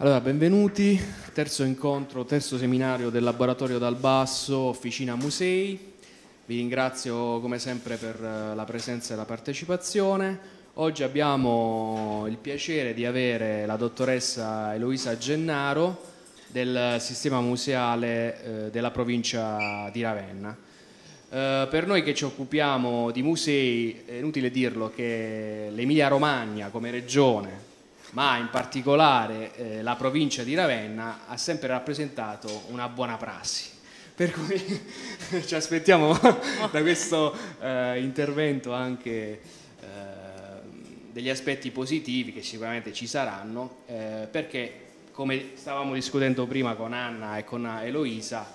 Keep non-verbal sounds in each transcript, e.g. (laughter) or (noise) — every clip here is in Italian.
Allora, benvenuti, terzo incontro, terzo seminario del Laboratorio Dal Basso, Officina Musei. Vi ringrazio come sempre per eh, la presenza e la partecipazione. Oggi abbiamo il piacere di avere la dottoressa Eloisa Gennaro del Sistema Museale eh, della provincia di Ravenna. Eh, per noi che ci occupiamo di musei è inutile dirlo che l'Emilia Romagna come regione ma in particolare eh, la provincia di Ravenna ha sempre rappresentato una buona prassi. Per cui (laughs) ci aspettiamo (laughs) da questo eh, intervento anche eh, degli aspetti positivi che sicuramente ci saranno, eh, perché come stavamo discutendo prima con Anna e con Eloisa,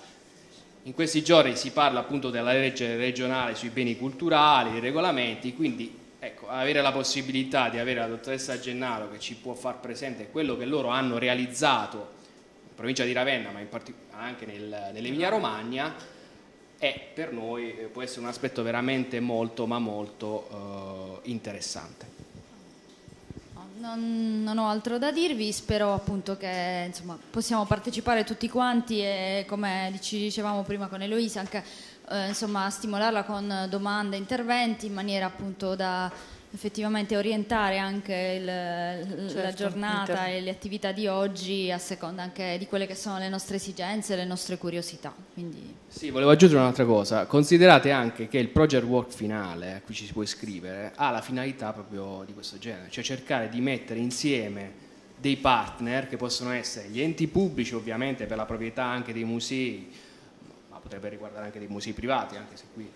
in questi giorni si parla appunto della legge regionale sui beni culturali, i regolamenti, quindi Ecco, avere la possibilità di avere la dottoressa Gennaro che ci può far presente quello che loro hanno realizzato in provincia di Ravenna, ma partic- anche nel, nell'Emilia Romagna, è per noi eh, può essere un aspetto veramente molto ma molto eh, interessante. Non, non, ho altro da dirvi, spero appunto che insomma, possiamo partecipare tutti quanti e come ci dicevamo prima con Eloisa anche eh, insomma, stimolarla con eh, domande, interventi in maniera appunto da effettivamente orientare anche il, certo, la giornata inter... e le attività di oggi a seconda anche di quelle che sono le nostre esigenze e le nostre curiosità. Quindi... Sì, volevo aggiungere un'altra cosa, considerate anche che il project work finale a cui ci si può iscrivere ha la finalità proprio di questo genere, cioè cercare di mettere insieme dei partner che possono essere gli enti pubblici ovviamente per la proprietà anche dei musei, potrebbe riguardare anche dei musei privati, anche se qui,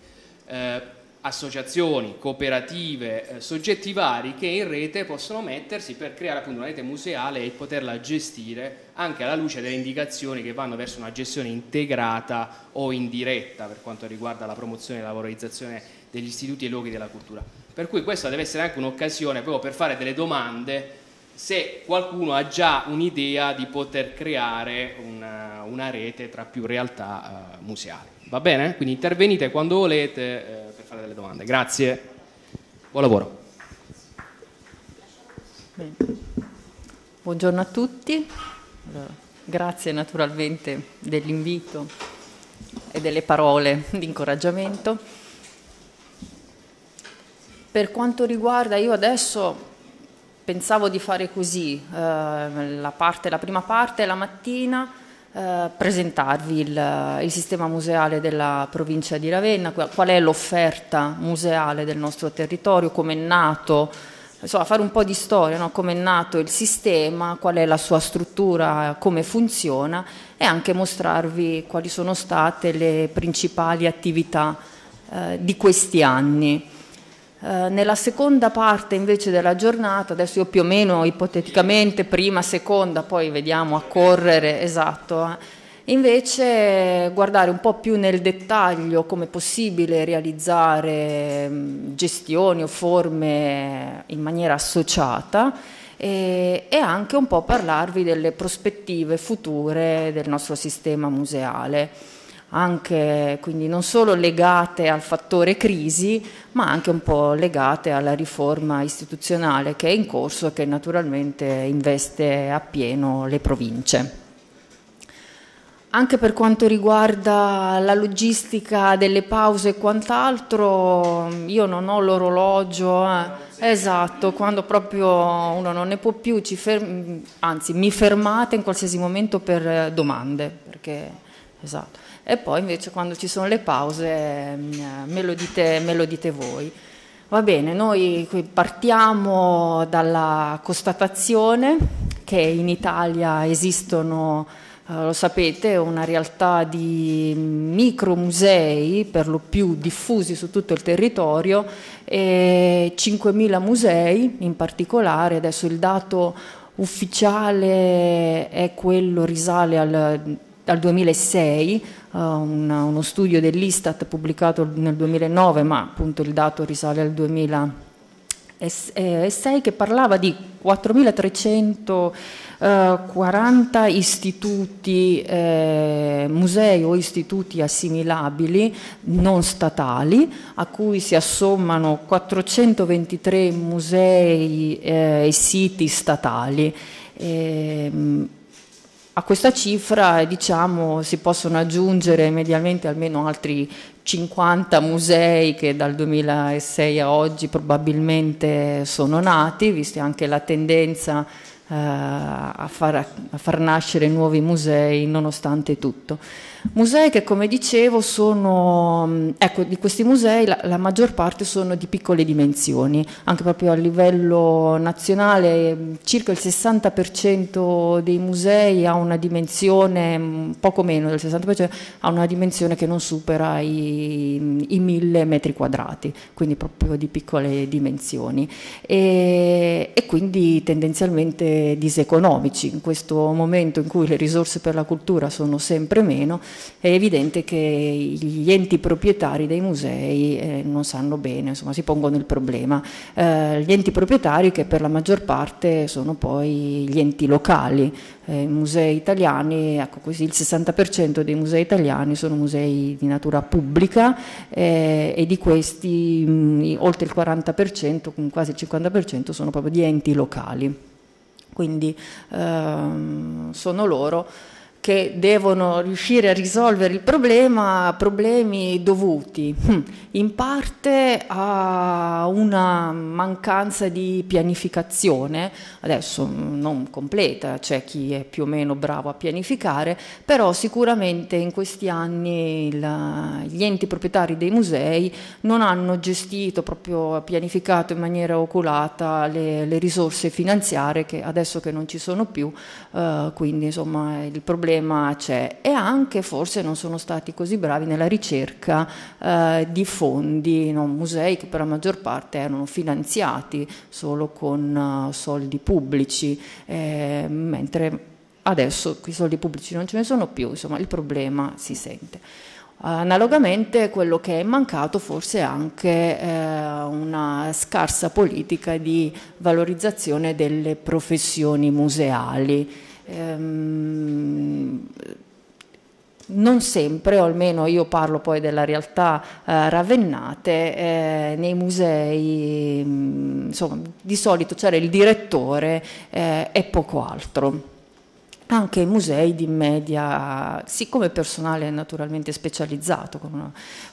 eh, associazioni, cooperative, eh, soggetti vari che in rete possono mettersi per creare appunto una rete museale e poterla gestire anche alla luce delle indicazioni che vanno verso una gestione integrata o indiretta per quanto riguarda la promozione e la valorizzazione degli istituti e luoghi della cultura. Per cui questa deve essere anche un'occasione proprio per fare delle domande se qualcuno ha già un'idea di poter creare una, eh, una rete tra più realtà uh, museali. Va bene? Quindi intervenite quando volete eh, per fare delle domande. Grazie, buon lavoro. Bene. Buongiorno a tutti, grazie naturalmente dell'invito e delle parole di incoraggiamento. Per quanto riguarda, io adesso pensavo di fare così, eh, la, parte, la, prima parte la mattina, eh, presentarvi il, il, sistema museale della provincia di Ravenna, qual è l'offerta museale del nostro territorio, come è nato, insomma fare un po' di storia, no? come è nato il sistema, qual è la sua struttura, come funziona e anche mostrarvi quali sono state le principali attività eh, di questi anni. Eh, nella seconda parte invece della giornata, adesso io più o meno ipoteticamente prima, seconda, poi vediamo a correre, esatto, eh, invece guardare un po' più nel dettaglio come è possibile realizzare mm, gestioni o forme in maniera associata e, e anche un po' parlarvi delle prospettive future del nostro sistema museale anche quindi non solo legate al fattore crisi, ma anche un po' legate alla riforma istituzionale che è in corso e che naturalmente investe appieno le province. Anche per quanto riguarda la logistica delle pause e quant'altro, io non ho l'orologio, eh. esatto, quando proprio uno non ne può più, fermi, anzi mi fermate in qualsiasi momento per domande, perché, esatto e poi invece quando ci sono le pause mm, me lo dite, me lo dite voi. Va bene, noi partiamo dalla constatazione che in Italia esistono, eh, lo sapete, una realtà di micromusei per lo più diffusi su tutto il territorio e 5.000 musei in particolare, adesso il dato ufficiale è quello risale al dal 2006, eh, uno studio dell'Istat pubblicato nel 2009, ma appunto il dato risale al 2006, che parlava di 4.340 eh, istituti, eh, musei o istituti assimilabili non statali, a cui si assommano 423 musei eh, e siti statali. Eh, a questa cifra diciamo, si possono aggiungere medialmente almeno altri 50 musei che dal 2006 a oggi probabilmente sono nati, vista anche la tendenza eh, a, far, a far nascere nuovi musei nonostante tutto. Musei che come dicevo sono, mm, ecco di questi musei la, la, maggior parte sono di piccole dimensioni, anche proprio a livello nazionale circa il 60% dei musei ha una dimensione, mm, poco meno del 60%, ha una dimensione che non supera i, i 1000 metri quadrati, quindi proprio di piccole dimensioni e, e quindi tendenzialmente diseconomici in questo momento in cui le risorse per la cultura sono sempre meno è evidente che gli enti proprietari dei musei eh, non sanno bene, insomma si pongono il problema. Eh, gli enti proprietari che per la maggior parte sono poi gli enti locali, eh, musei italiani, ecco così, il 60% dei musei italiani sono musei di natura pubblica eh, e di questi mh, oltre il 40%, quasi il 50% sono proprio di enti locali. Quindi ehm, sono loro che devono riuscire a risolvere il problema, problemi dovuti hm. in parte a una mancanza di pianificazione, adesso hm, non completa, c'è chi è più o meno bravo a pianificare, però sicuramente in questi anni la, gli enti proprietari dei musei non hanno gestito, proprio pianificato in maniera oculata le, le risorse finanziarie che adesso che non ci sono più, eh, quindi insomma il problema problema c'è e anche forse non sono stati così bravi nella ricerca eh, di fondi, no? musei che per la maggior parte erano finanziati solo con uh, soldi pubblici, eh, mentre adesso i soldi pubblici non ce ne sono più, insomma il problema si sente. Analogamente quello che è mancato forse è anche eh, una scarsa politica di valorizzazione delle professioni museali. Ehm, non sempre, o almeno io parlo poi della realtà eh, ravennate, eh, nei musei mh, mm, insomma, di solito c'era il direttore eh, e poco altro. Anche i musei di media, siccome personale naturalmente specializzato, con una,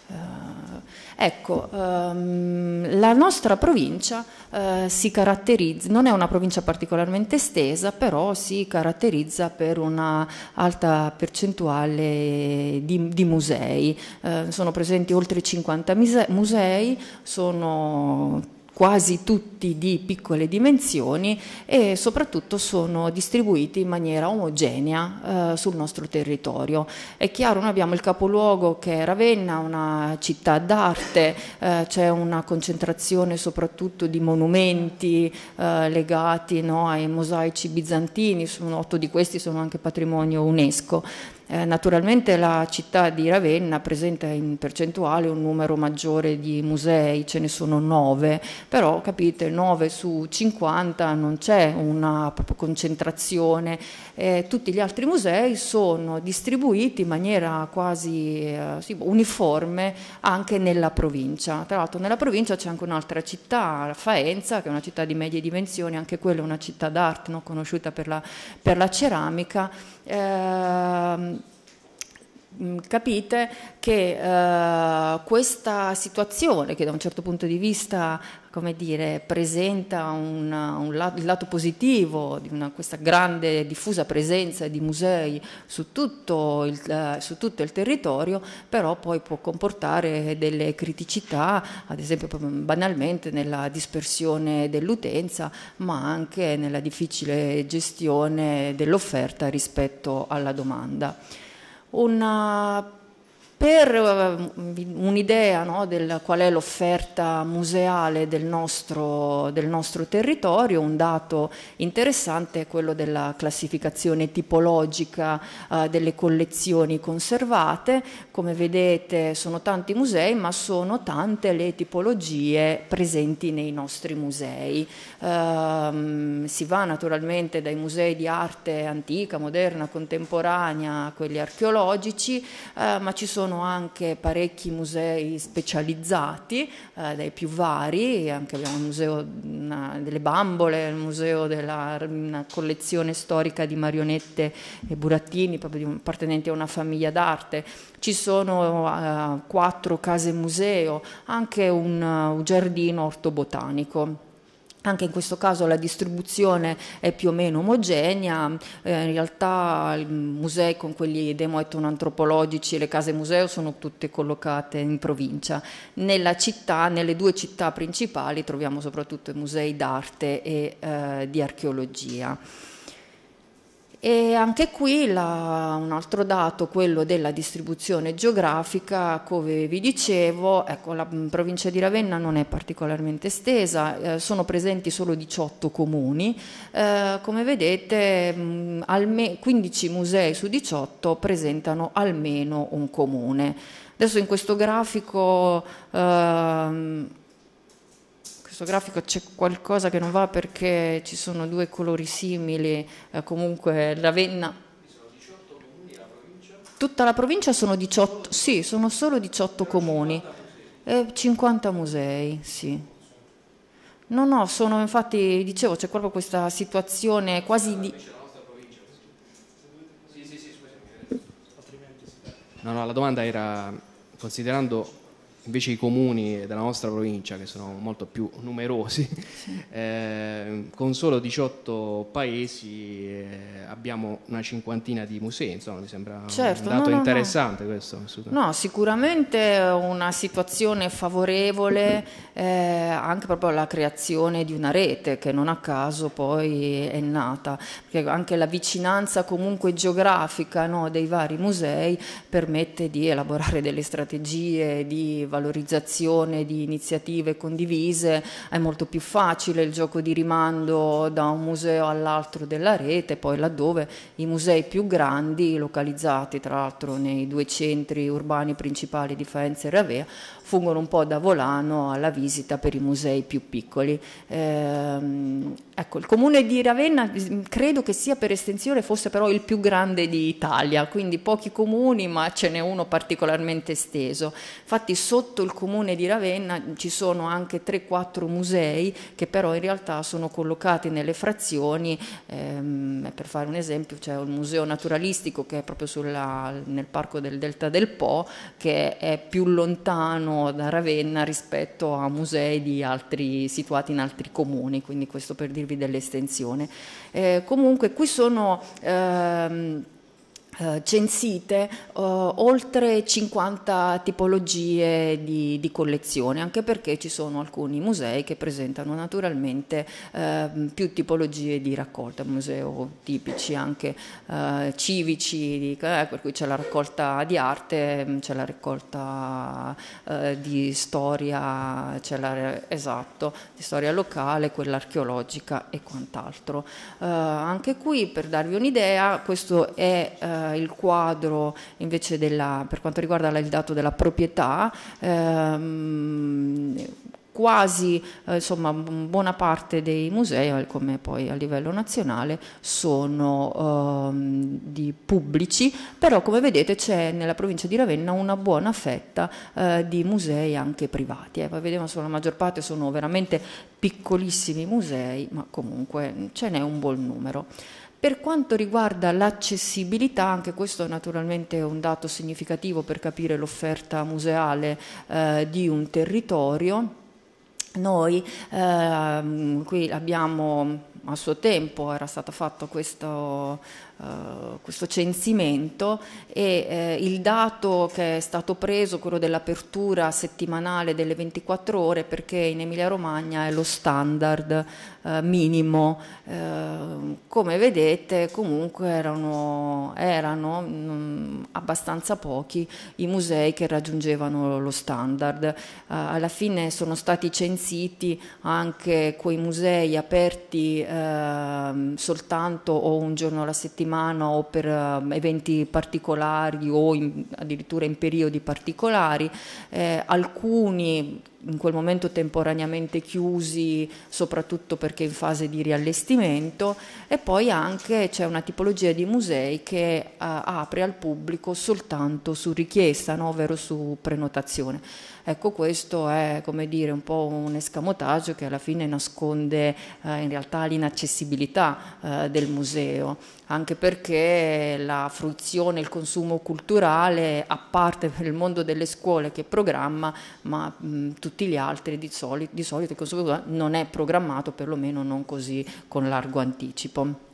eh, Ecco, ehm, la nostra provincia eh, si caratterizza, non è una provincia particolarmente estesa, però si caratterizza per una alta percentuale di, di musei. Eh, sono presenti oltre 50 musei, sono quasi tutti di piccole dimensioni e soprattutto sono distribuiti in maniera omogenea eh, sul nostro territorio. È chiaro, noi abbiamo il capoluogo che è Ravenna, una città d'arte, eh, c'è una concentrazione soprattutto di monumenti eh, legati no, ai mosaici bizantini, sono, otto di questi sono anche patrimonio UNESCO. Eh, naturalmente la città di Ravenna presenta in percentuale un numero maggiore di musei, ce ne sono nove, però capite 9 su 50 non c'è una concentrazione, eh, tutti gli altri musei sono distribuiti in maniera quasi eh, sì, uniforme anche nella provincia. Tra l'altro nella provincia c'è anche un'altra città, Faenza, che è una città di medie dimensioni, anche quella è una città d'arte no? conosciuta per la, per la ceramica eh, Mm, capite che eh, questa situazione che da un certo punto di vista come dire, presenta un, un lato, il lato positivo di una, questa grande diffusa presenza di musei su tutto, il, eh, su tutto, il, territorio, però poi può comportare delle criticità, ad esempio banalmente nella dispersione dell'utenza, ma anche nella difficile gestione dell'offerta rispetto alla domanda una, eh, per eh, un'idea no, del qual è l'offerta museale del nostro, del nostro, territorio, un dato interessante è quello della classificazione tipologica eh, delle collezioni conservate. Come vedete sono tanti musei, ma sono tante le tipologie presenti nei nostri musei. Uh, si va naturalmente dai musei di arte antica, moderna, contemporanea a quelli archeologici, uh, ma ci sono anche parecchi musei specializzati, uh, dai più vari, anche abbiamo il museo una, mm, delle bambole, il museo della mm, collezione storica di marionette e burattini, proprio appartenenti a una famiglia d'arte. Ci sono eh, quattro case museo, anche un, un giardino ortobotanico. Anche in questo caso la distribuzione è più o meno omogenea, eh, in realtà i musei con quelli demo etnoantropologici e le case museo sono tutte collocate in provincia. Nella città, nelle due città principali troviamo soprattutto i musei d'arte e eh, di archeologia. E anche qui la, un altro dato, quello della distribuzione geografica, come vi dicevo, ecco, la provincia di Ravenna non è particolarmente estesa, eh, sono presenti solo 18 comuni, eh, come vedete mh, alme- 15 musei su 18 presentano almeno un comune. Adesso in questo grafico... Ehm, questo grafico c'è qualcosa che non va perché ci sono due colori simili, eh, comunque Ravenna... Tutta la provincia sono 18, sì, sono solo 18 comuni, e eh, 50 musei, sì. No, no, sono infatti, dicevo, c'è proprio questa situazione quasi di... No, no, la domanda era, considerando invece i comuni della nostra provincia, che sono molto più numerosi, (laughs) eh, con solo 18 paesi eh, abbiamo una cinquantina di musei, insomma mi sembra certo, un dato no, no, interessante no. questo. No, sicuramente una situazione favorevole eh, anche proprio alla creazione di una rete che non a caso poi è nata, perché anche la vicinanza comunque geografica dei vari musei permette di elaborare delle strategie di valorizzazione di iniziative condivise, è molto più facile il gioco di rimando da un museo all'altro della rete, poi laddove i musei più grandi, localizzati tra l'altro nei due centri urbani principali di Faenza e Ravea, fungono un po' da volano alla visita per i musei più piccoli. Eh, ecco, il comune di Ravenna mm, credo che sia per estensione fosse però il più grande d'Italia, quindi pochi comuni ma ce n'è uno particolarmente esteso. Infatti sotto il comune di Ravenna ci sono anche 3-4 musei che però in realtà sono collocati nelle frazioni, ehm, per fare un esempio c'è un museo naturalistico che è proprio sulla, nel parco del Delta del Po che è più lontano Diciamo, da Ravenna rispetto a musei altri, situati in altri comuni, quindi questo per dirvi dell'estensione. Eh, comunque qui sono... Ehm, eh, censite uh, oltre 50 tipologie di, di, collezione, anche perché ci sono alcuni musei che presentano naturalmente uh, più tipologie di raccolta, museo tipici anche eh, civici, di, eh, per cui c'è la raccolta di arte, ehm, c'è la raccolta di storia, c'è la, esatto, di storia locale, quella archeologica e quant'altro. anche qui per darvi un'idea, questo è eh, il quadro invece della, per quanto riguarda il dato della proprietà, ehm, quasi eh, insomma, buona parte dei musei, come poi a livello nazionale, sono ehm, di pubblici, però come vedete c'è nella provincia di Ravenna una buona fetta eh, di musei anche privati. Eh. Vediamo solo la maggior parte sono veramente piccolissimi musei, ma comunque ce n'è un buon numero. Per quanto riguarda l'accessibilità, anche questo è naturalmente un dato significativo per capire l'offerta museale eh, di un territorio. Noi eh, qui abbiamo a suo tempo era stato fatto questo Uh, questo censimento e eh, il dato che è stato preso, quello dell'apertura settimanale delle 24 ore, perché in Emilia Romagna è lo standard eh, minimo. Eh, come vedete comunque erano, erano mh, mm, abbastanza pochi i musei che raggiungevano lo standard. Eh, alla fine sono stati censiti anche quei musei aperti ehm, soltanto o un giorno alla settimana settimana o per ehm, eventi particolari o in, addirittura in periodi particolari, eh, alcuni in quel momento temporaneamente chiusi, soprattutto perché in fase di riallestimento, e poi anche c'è una tipologia di musei che uh, apre al pubblico soltanto su richiesta, no? ovvero su prenotazione. Ecco, questo è come dire un po' un escamotaggio che alla fine nasconde eh, in realtà l'inaccessibilità eh, del museo, anche perché la fruizione, il consumo culturale, a parte per il mondo delle scuole che programma, ma mh, mm, tutti gli altri di, soli, di solito il consumo culturale non è programmato, perlomeno non così con largo anticipo.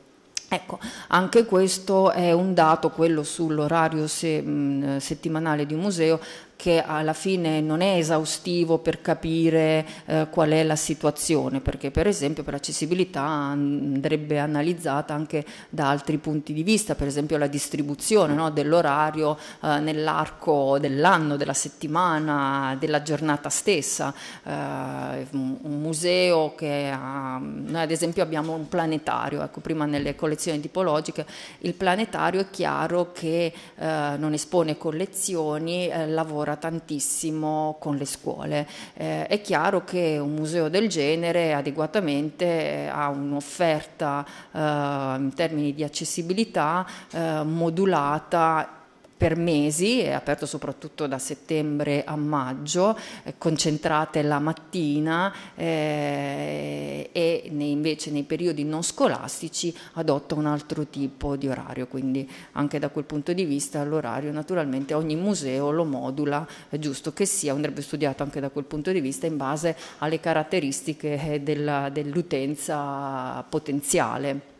Ecco, anche questo è un dato, quello sull'orario se, mm, settimanale di un museo, che alla fine non è esaustivo per capire eh, qual è la situazione, perché per esempio per l'accessibilità andrebbe analizzata anche da altri punti di vista, per esempio la distribuzione no, dell'orario eh, nell'arco dell'anno, della settimana, della giornata stessa. Eh, un, museo che ha, noi ad esempio abbiamo un planetario, ecco, prima nelle collezioni tipologiche, il planetario è chiaro che eh, non espone collezioni, eh, lavora lavora tantissimo con le scuole. Eh, è chiaro che un museo del genere adeguatamente eh, ha un'offerta eh, in termini di accessibilità eh, modulata per mesi, è aperto soprattutto da settembre a maggio, eh, concentrate la mattina eh, e nei, invece nei periodi non scolastici adotta un altro tipo di orario, quindi anche da quel punto di vista l'orario naturalmente ogni museo lo modula, è giusto che sia, andrebbe studiato anche da quel punto di vista in base alle caratteristiche eh, della, dell'utenza potenziale.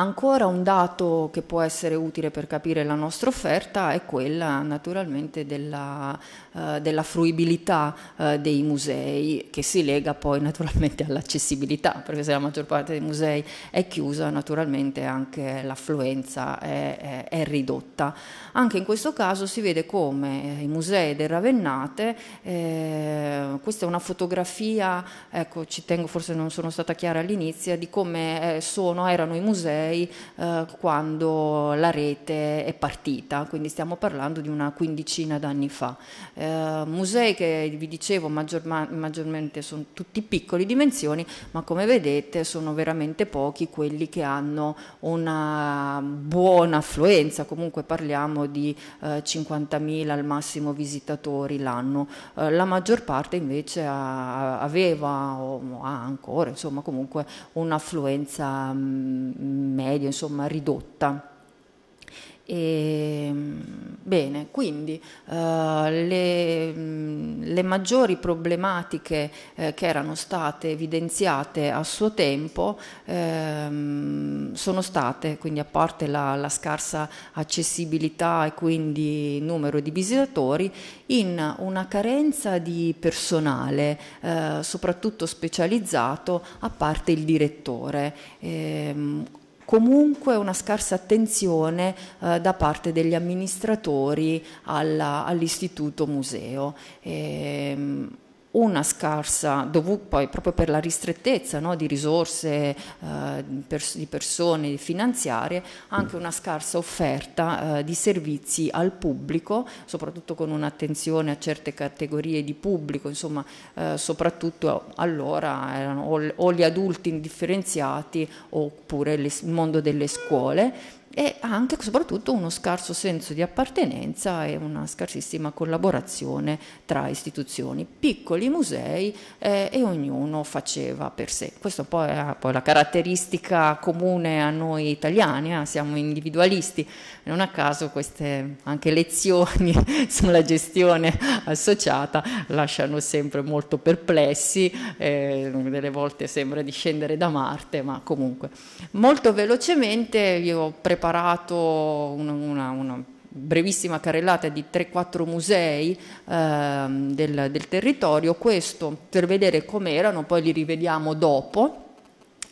Ancora un dato che può essere utile per capire la nostra offerta è quella naturalmente della eh, della fruibilità eh, dei musei che si lega poi naturalmente all'accessibilità, perché se la maggior parte dei musei è chiusa naturalmente anche l'affluenza è, è, è ridotta. Anche in questo caso si vede come eh, i musei del Ravennate, eh, questa è una fotografia, ecco ci tengo forse non sono stata chiara all'inizio, di come eh, sono, erano i musei quando la rete è partita, quindi stiamo parlando di una quindicina d'anni fa. Eh, eh, musei che vi dicevo maggior, maggiormente sono tutti piccoli dimensioni, ma come vedete sono veramente pochi quelli che hanno una buona affluenza, comunque parliamo di eh, 50.000 al massimo visitatori l'anno, eh, la maggior parte invece ha, aveva o ha ancora, insomma comunque un'affluenza mm, media, insomma ridotta. E, ehm, bene, quindi uh, le, mm, le, maggiori problematiche eh, che erano state evidenziate a suo tempo ehm, sono state, quindi a parte la, la, scarsa accessibilità e quindi numero di visitatori, in una carenza di personale, eh, soprattutto specializzato, a parte il direttore. Ehm, comunque una scarsa attenzione eh, da parte degli amministratori all'istituto museo. E, ehm, una scarsa, dovuta poi proprio per la ristrettezza no, di risorse, eh, di persone finanziarie, anche una scarsa offerta eh, di servizi al pubblico, soprattutto con un'attenzione a certe categorie di pubblico, insomma, eh, soprattutto allora erano o gli adulti indifferenziati oppure le, il mondo delle scuole e anche e soprattutto uno scarso senso di appartenenza e una scarsissima collaborazione tra istituzioni, piccoli musei eh, e ognuno faceva per sé. Questa poi è poi la caratteristica comune a noi italiani, eh, siamo individualisti, non a caso queste anche lezioni (laughs) sulla gestione associata lasciano sempre molto perplessi, eh, delle volte sembra di scendere da Marte, ma comunque. Molto velocemente io ho preparato preparato una, una, una brevissima carrellata di 3-4 musei eh, del, del territorio, questo per vedere com'erano, poi li rivediamo dopo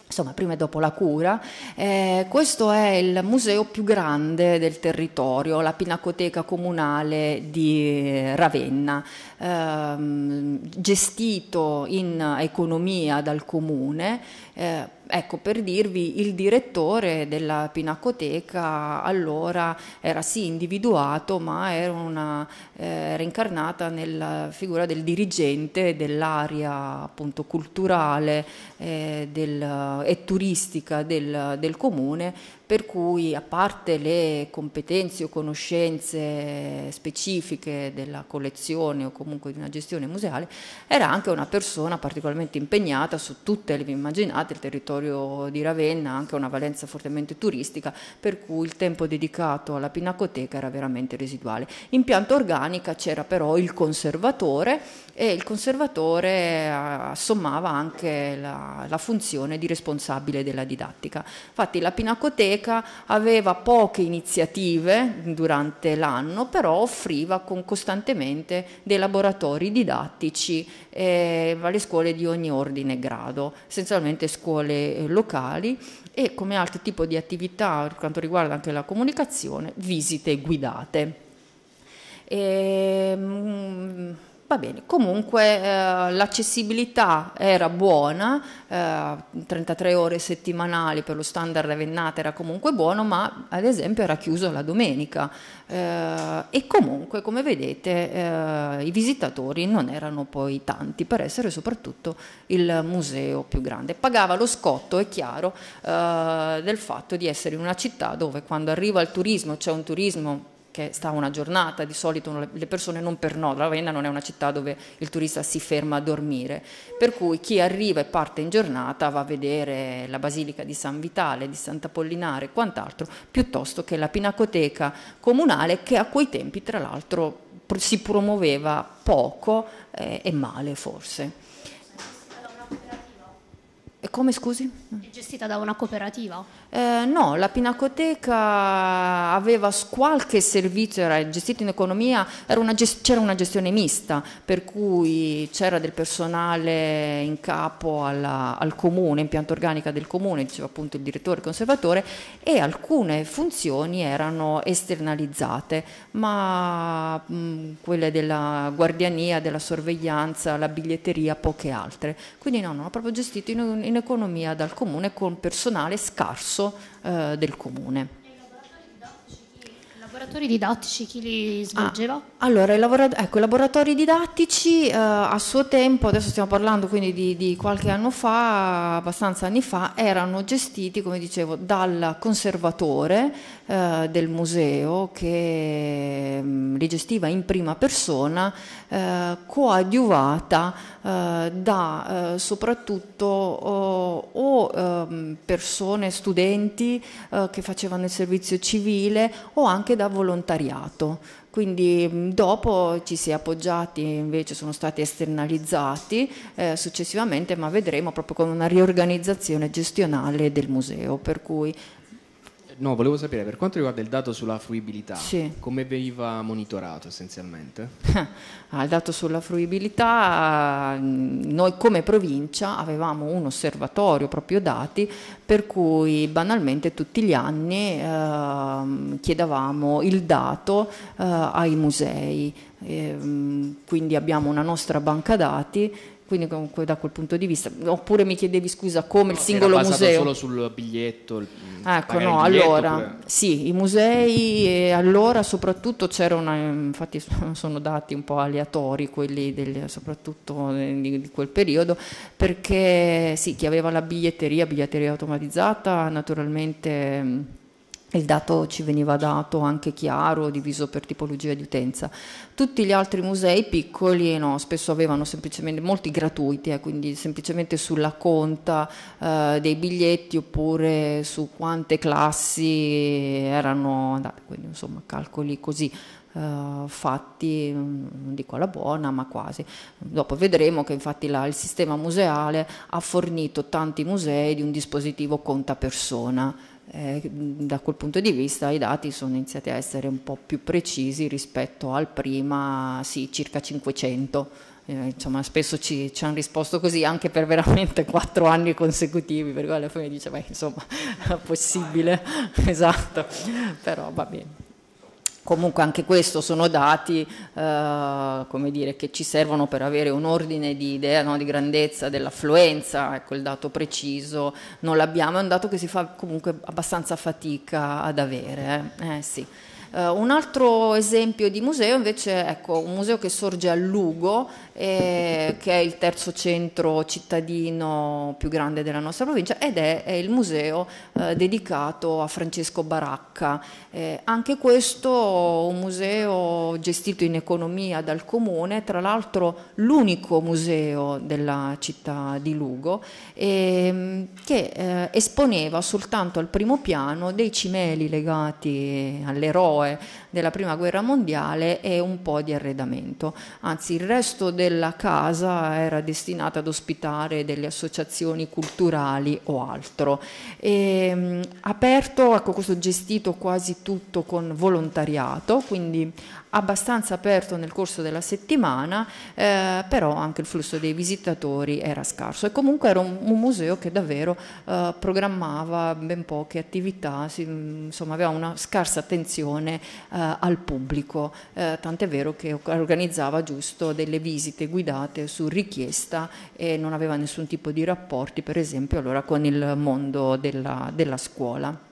insomma prima e dopo la cura, eh, questo è il museo più grande del territorio, la Pinacoteca Comunale di Ravenna, eh, gestito in economia dal comune, eh, ecco, per dirvi, il direttore della Pinacoteca allora era sì individuato, ma era, una, eh, reincarnata nella figura del dirigente dell'area appunto culturale eh, del, e turistica del, del comune, per cui a parte le competenze o conoscenze specifiche della collezione o comunque di una gestione museale, era anche una persona particolarmente impegnata su tutte le immaginate, il territorio di Ravenna, anche una valenza fortemente turistica, per cui il tempo dedicato alla pinacoteca era veramente residuale. In pianta organica c'era però il conservatore e il conservatore eh, assommava anche la, la funzione di responsabile della didattica. Infatti la pinacoteca biblioteca aveva poche iniziative durante l'anno, però offriva costantemente dei laboratori didattici eh, alle scuole di ogni ordine e grado, essenzialmente scuole eh, locali e come altro tipo di attività per quanto riguarda anche la comunicazione, visite guidate. E, ehm, Va bene, comunque eh, l'accessibilità era buona, eh, 33 ore settimanali per lo standard Vennate era comunque buono, ma ad esempio era chiuso la domenica eh, e comunque come vedete eh, i visitatori non erano poi tanti per essere soprattutto il museo più grande. Pagava lo scotto, è chiaro, eh, del fatto di essere in una città dove quando arriva il turismo c'è un turismo che sta una giornata, di solito le persone non pernodono, Ravenna non è una città dove il turista si ferma a dormire, per cui chi arriva e parte in giornata va a vedere la Basilica di San Vitale, di Sant'Apollinare e quant'altro, piuttosto che la Pinacoteca comunale che a quei tempi tra l'altro si promuoveva poco eh, e male forse. come scusi? È gestita da una cooperativa. Eh, no, la Pinacoteca aveva qualche servizio, era gestito in economia, una gest- c'era una gestione mista, per cui c'era del personale in capo alla, al comune, impianto pianta organica del comune, diceva appunto il direttore, conservatore, e alcune funzioni erano esternalizzate, ma mh, mm, quelle della guardiania, della sorveglianza, la biglietteria, poche altre. Quindi no, non ho proprio gestito in, in economia dal comune con personale scarso eh, del comune. Laboratori didattici chi li svolgeva? Ah, allora, i, lavora- ecco, laboratori didattici eh, a suo tempo, adesso stiamo parlando quindi di, di, qualche anno fa, abbastanza anni fa, erano gestiti, come dicevo, dal conservatore eh, del museo che mh, mm, li gestiva in prima persona, eh, coadiuvata eh, da eh, soprattutto eh, o, o ehm, persone, studenti che facevano il servizio civile o anche da da volontariato, quindi mm, dopo ci si è appoggiati, invece sono stati esternalizzati eh, successivamente, ma vedremo proprio con una riorganizzazione gestionale del museo, per cui No, volevo sapere per quanto riguarda il dato sulla fruibilità, sì. come veniva monitorato essenzialmente? (laughs) Ah, il dato sulla fruibilità, mm, noi come provincia avevamo un osservatorio proprio dati per cui banalmente tutti gli anni eh, chiedevamo il dato eh, ai musei, eh, quindi abbiamo una nostra banca dati quindi comunque da quel punto di vista oppure mi chiedevi scusa come no, il singolo era museo solo sul biglietto il, ah, ecco no biglietto, allora oppure... sì i musei e allora soprattutto c'era una infatti (laughs) sono dati un po' aleatori quelli del, soprattutto di, di, quel periodo perché sì chi aveva la biglietteria biglietteria automatizzata naturalmente il dato ci veniva dato anche chiaro, diviso per tipologia di utenza. Tutti gli altri musei piccoli no, spesso avevano semplicemente molti gratuiti, eh, quindi semplicemente sulla conta eh, dei biglietti oppure su quante classi erano andate, quindi insomma calcoli così. Uh, fatti, non mm, dico alla buona, ma quasi. Dopo vedremo che infatti la, il sistema museale ha fornito tanti musei di un dispositivo conta persona, eh, da quel punto di vista i dati sono iniziati a essere un po' più precisi rispetto al prima, sì, circa 500. Eh, insomma, spesso ci, ci hanno risposto così anche per veramente (laughs) quattro anni consecutivi, per cui alla fine dice, beh, insomma, (laughs) possibile, (laughs) esatto, però va bene. Comunque anche questo sono dati eh, dire, che ci servono per avere un ordine di idea no, di grandezza dell'affluenza, ecco il dato preciso non l'abbiamo, è un dato che si fa comunque abbastanza fatica ad avere. Eh. Eh, sì. Uh, un altro esempio di museo invece è ecco, un museo che sorge a Lugo, eh, che è il terzo centro cittadino più grande della nostra provincia ed è, è il museo eh, dedicato a Francesco Baracca. Eh, anche questo un museo gestito in economia dal comune, tra l'altro l'unico museo della città di Lugo, ehm, che eh, esponeva soltanto al primo piano dei cimeli legati all'eroe, della prima guerra mondiale e un po' di arredamento. Anzi, il resto della casa era destinata ad ospitare delle associazioni culturali o altro. E, ehm, aperto, ecco, questo gestito quasi tutto con volontariato, quindi abbastanza aperto nel corso della settimana, eh, però anche il flusso dei visitatori era scarso e comunque era un, un museo che davvero eh, programmava ben poche attività, si, insomma aveva una scarsa attenzione eh, al pubblico, eh, tant'è vero che organizzava giusto delle visite guidate su richiesta e non aveva nessun tipo di rapporti per esempio allora con il mondo della, della scuola.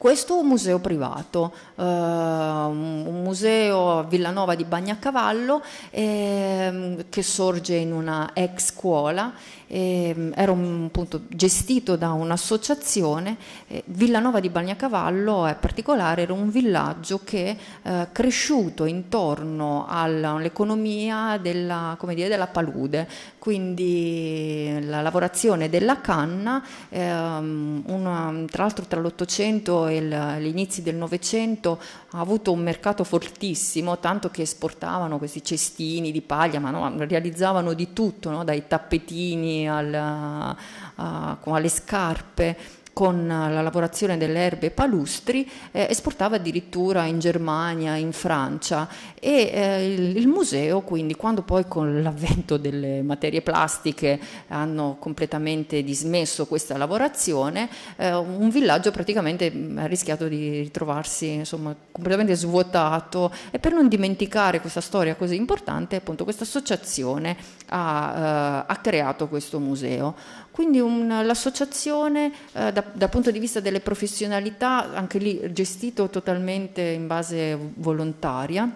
Questo è un museo privato, eh, un museo a Villanova di Bagnacavallo eh, che sorge in una ex scuola eh, era un, appunto, gestito da un'associazione, eh, Villanova di Bagnacavallo è particolare, era un villaggio che eh, cresciuto intorno all'economia della, dire, della palude, quindi la lavorazione della canna, ehm, una, tra l'altro tra l'Ottocento e il, gli inizi del Novecento ha avuto un mercato fortissimo, tanto che esportavano questi cestini di paglia, ma no, realizzavano di tutto, no? dai tappetini al, a, eh, alle scarpe con la lavorazione delle erbe palustri eh, esportava addirittura in Germania, in Francia e eh, il, il, museo quindi quando poi con l'avvento delle materie plastiche hanno completamente dismesso questa lavorazione, eh, un villaggio praticamente mm, ha rischiato di ritrovarsi insomma, completamente svuotato e per non dimenticare questa storia così importante appunto questa associazione ha, eh, ha creato questo museo. Quindi un, l'associazione eh, da, dal punto di vista delle professionalità, anche lì gestito totalmente in base volontaria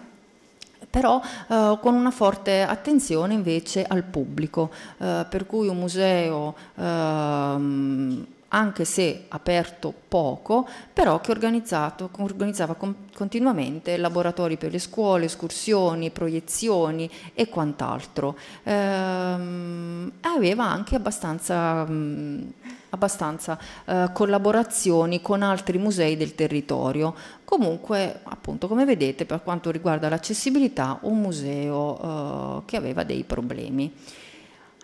però eh, con una forte attenzione invece al pubblico, eh, per cui un museo ehm, anche se aperto poco, però che organizzava continuamente laboratori per le scuole, escursioni, proiezioni e quant'altro. Ehm, aveva anche abbastanza, mh, mm, abbastanza eh, collaborazioni con altri musei del territorio. Comunque, appunto, come vedete, per quanto riguarda l'accessibilità, un museo eh, che aveva dei problemi.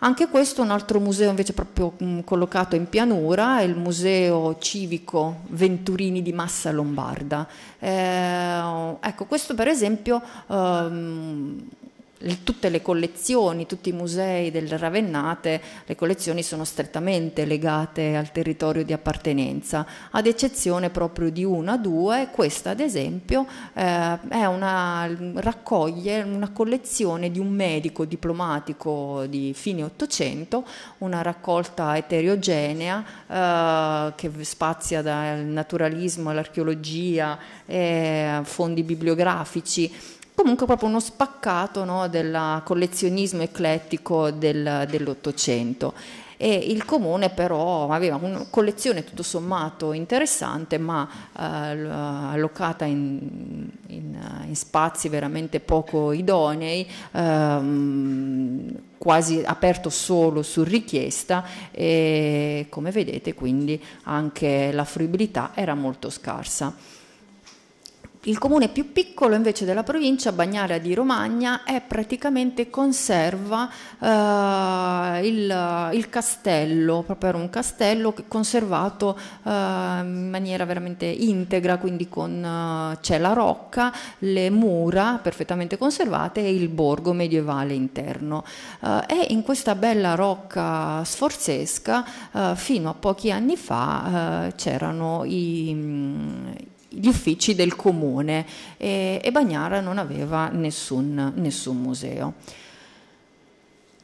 Anche questo è un altro museo invece proprio mh, mm, collocato in pianura, è il Museo Civico Venturini di Massa Lombarda. Eh, ecco, questo per esempio... Ehm, tutte le collezioni, tutti i musei del Ravennate, le collezioni sono strettamente legate al territorio di appartenenza, ad eccezione proprio di una, due, questa ad esempio eh, una, raccoglie una collezione di un medico diplomatico di fine Ottocento, una raccolta eterogenea eh, che spazia dal naturalismo all'archeologia, eh, fondi bibliografici, comunque proprio uno spaccato no, del collezionismo eclettico del, dell'Ottocento. E il comune però aveva una collezione tutto sommato interessante ma eh, allocata in, in, in, spazi veramente poco idonei, ehm, quasi aperto solo su richiesta e come vedete quindi anche la fruibilità era molto scarsa. Il comune più piccolo invece della provincia, Bagnaria di Romagna, è praticamente conserva eh, il, il, castello, proprio era un castello conservato eh, in maniera veramente integra, quindi con, eh, c'è la rocca, le mura perfettamente conservate e il borgo medievale interno. Eh, e in questa bella rocca sforzesca eh, fino a pochi anni fa eh, c'erano i gli uffici del comune e, e Bagnara non aveva nessun, nessun museo.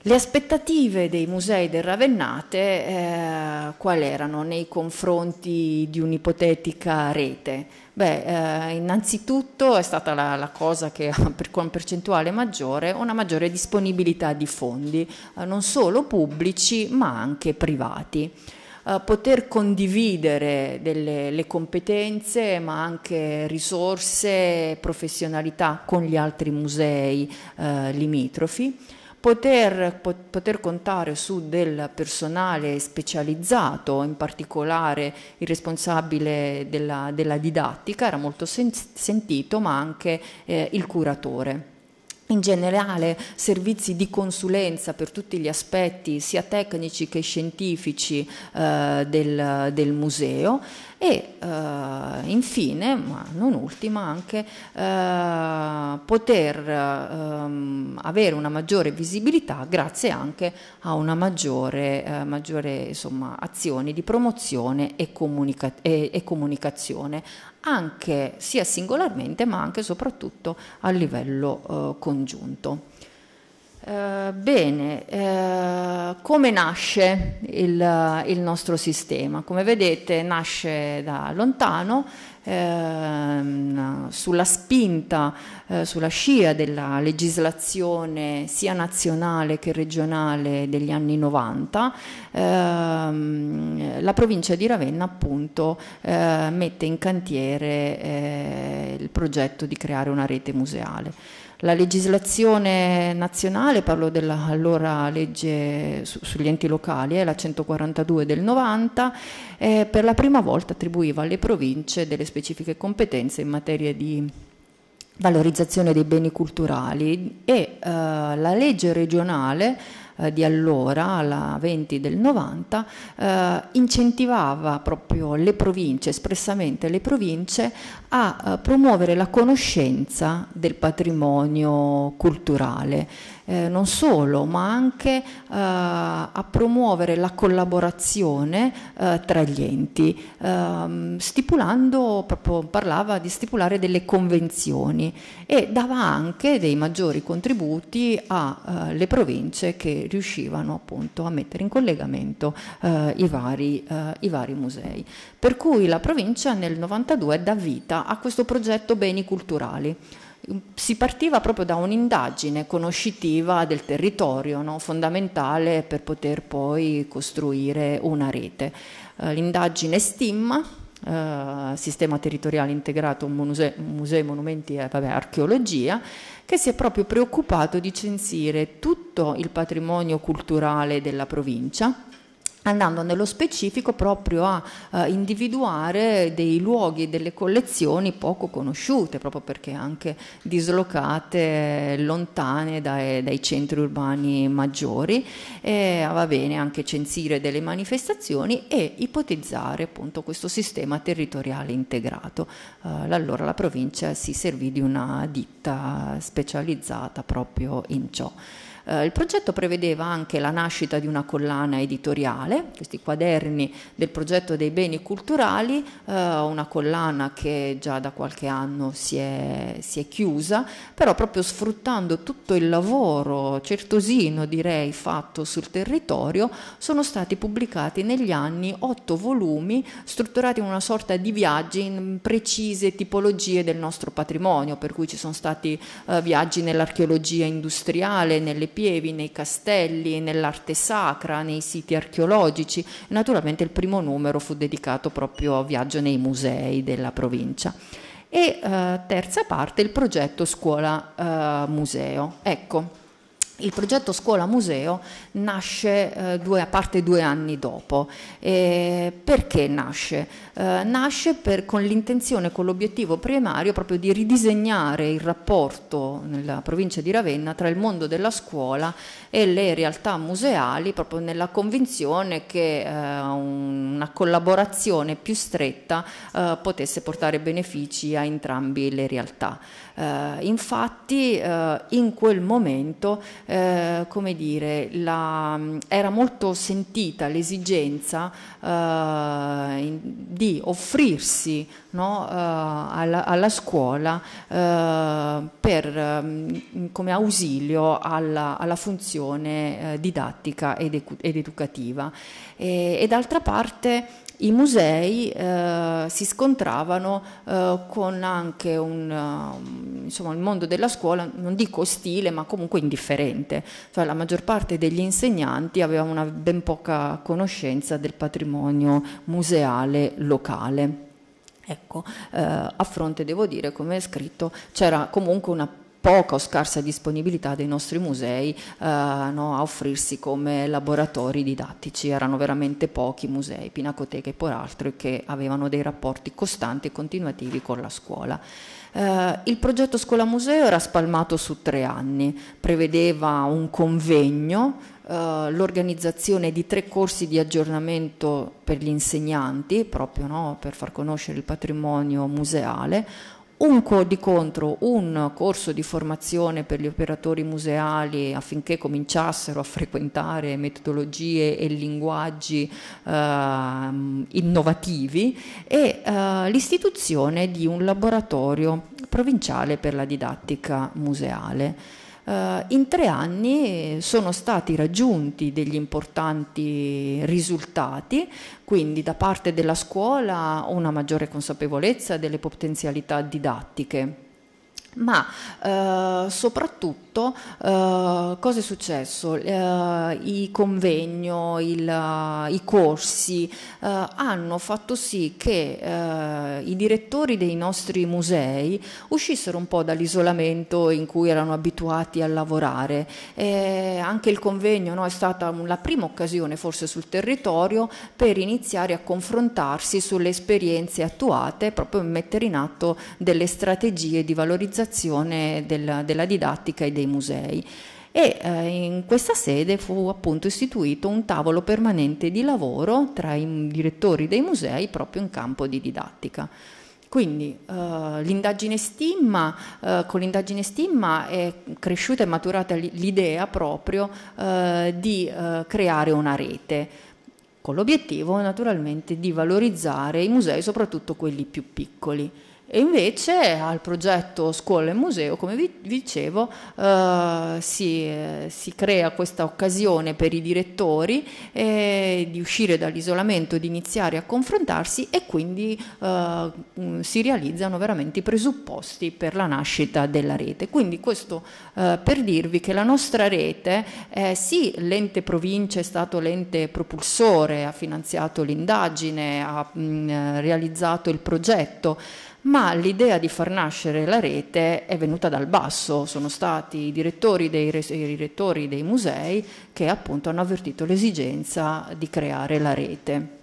Le aspettative dei musei del Ravennate eh, qual erano nei confronti di un'ipotetica rete? Beh, eh, innanzitutto è stata la, la, cosa che per, con percentuale maggiore, una maggiore disponibilità di fondi, eh, non solo pubblici ma anche privati. Eh, poter condividere delle, le competenze ma anche risorse, e professionalità con gli altri musei eh, limitrofi. Poter, po poter, contare su del personale specializzato, in particolare il responsabile della, della didattica, era molto sen sentito, ma anche eh, il curatore in generale servizi di consulenza per tutti gli aspetti sia tecnici che scientifici eh, del, del museo e eh, infine, ma non ultima, anche eh, poter ehm, avere una maggiore visibilità grazie anche a una maggiore, eh, maggiore insomma, azione di promozione e, comunica e, e comunicazione anche sia singolarmente ma anche e soprattutto a livello eh, congiunto. Eh, bene, eh, come nasce il, il, nostro sistema? Come vedete nasce da lontano ehm, sulla spinta, eh, sulla scia della legislazione sia nazionale che regionale degli anni 90, ehm, la provincia di Ravenna appunto eh, mette in cantiere eh, il progetto di creare una rete museale. La legislazione nazionale, parlo dell'allora legge su, sugli enti locali, eh, la 142 del 90, eh, per la prima volta attribuiva alle province delle specifiche competenze in materia di valorizzazione dei beni culturali e eh, la legge regionale eh, di allora, la 20 del 90, eh, incentivava proprio le province, espressamente le province, a eh, promuovere la conoscenza del patrimonio culturale eh, non solo, ma anche eh, a promuovere la collaborazione eh, tra gli enti, ehm, stipulando, proprio parlava di stipulare delle convenzioni e dava anche dei maggiori contributi alle eh, province che riuscivano appunto a mettere in collegamento i vari, i vari musei. Per cui la provincia nel 92 dà vita a questo progetto beni culturali. Si partiva proprio da un'indagine conoscitiva del territorio, no? fondamentale per poter poi costruire una rete. Eh, l'indagine Stimma, eh, Sistema Territoriale Integrato Musei, Musei Monumenti e vabbè, Archeologia, che si è proprio preoccupato di censire tutto il patrimonio culturale della provincia andando nello specifico proprio a eh, individuare dei luoghi e delle collezioni poco conosciute, proprio perché anche dislocate, lontane dai, dai centri urbani maggiori, e, ah, va bene anche censire delle manifestazioni e ipotizzare appunto questo sistema territoriale integrato. Eh, allora la provincia si servì di una ditta specializzata proprio in ciò. Eh, il progetto prevedeva anche la nascita di una collana editoriale, questi quaderni del progetto dei beni culturali, eh, una collana che già da qualche anno si è, si è chiusa, però proprio sfruttando tutto il lavoro certosino direi fatto sul territorio, sono stati pubblicati negli anni otto volumi strutturati in una sorta di viaggi in precise tipologie del nostro patrimonio, per cui ci sono stati eh, viaggi nell'archeologia industriale, nelle soprappievi, nei castelli, nell'arte sacra, nei siti archeologici. Naturalmente il primo numero fu dedicato proprio a viaggio nei musei della provincia. E eh, terza parte il progetto scuola eh, museo. Ecco, il progetto Scuola Museo nasce eh, due, a parte due anni dopo. E eh, perché nasce? Eh, nasce per, con l'intenzione, con l'obiettivo primario proprio di ridisegnare il rapporto nella provincia di Ravenna tra il mondo della scuola e le realtà museali, proprio nella convinzione che eh, una collaborazione più stretta eh, potesse portare benefici a entrambi le realtà. Eh, infatti eh, in quel momento eh, come dire, la, mm, era molto sentita l'esigenza di offrirsi no, alla, alla, scuola per, mm, come ausilio alla, alla funzione didattica ed, ed educativa. E, e d'altra parte i musei eh, si scontravano eh, con anche un, uh, insomma, il mondo della scuola, non dico ostile, ma comunque indifferente. Cioè, la maggior parte degli insegnanti aveva una ben poca conoscenza del patrimonio museale locale. Ecco, eh, a fronte, devo dire, come è scritto, c'era comunque una poca o scarsa disponibilità dei nostri musei eh, no, a offrirsi come laboratori didattici, erano veramente pochi musei, pinacoteche e poraltro, che avevano dei rapporti costanti e continuativi con la scuola. Eh, il progetto Scuola Museo era spalmato su tre anni, prevedeva un convegno, Uh, l'organizzazione di tre corsi di aggiornamento per gli insegnanti, proprio no, per far conoscere il patrimonio museale, un co- di contro un corso di formazione per gli operatori museali affinché cominciassero a frequentare metodologie e linguaggi eh, innovativi e eh, l'istituzione di un laboratorio provinciale per la didattica museale. Eh, in tre anni sono stati raggiunti degli importanti risultati, quindi da parte della scuola una maggiore consapevolezza delle potenzialità didattiche ma eh, soprattutto eh, cosa è successo? Eh, I convegno, il, eh, i corsi eh, hanno fatto sì che eh, i direttori dei nostri musei uscissero un po' dall'isolamento in cui erano abituati a lavorare. anche il convegno no, è stata la prima occasione forse sul territorio per iniziare a confrontarsi sulle esperienze attuate, proprio mettere in atto delle strategie di valorizzazione valorizzazione della, della didattica e dei musei e eh, in questa sede fu appunto istituito un tavolo permanente di lavoro tra i direttori dei musei proprio in campo di didattica. Quindi eh, l'indagine stima, eh, con l'indagine stima è cresciuta e maturata l'idea proprio eh, di eh, creare una rete, con l'obiettivo naturalmente di valorizzare i musei, soprattutto quelli più piccoli. E invece al progetto Scuola e Museo, come vi dicevo, eh, si, eh, si, crea questa occasione per i direttori eh, di uscire dall'isolamento, di iniziare a confrontarsi e quindi eh, mm, si realizzano veramente i presupposti per la nascita della rete. Quindi questo eh, per dirvi che la nostra rete, eh, sì, l'ente provincia è stato l'ente propulsore, ha finanziato l'indagine, ha mh, mm, realizzato il progetto, ma l'idea di far nascere la rete è venuta dal basso, sono stati i direttori dei, i direttori dei musei che appunto hanno avvertito l'esigenza di creare la rete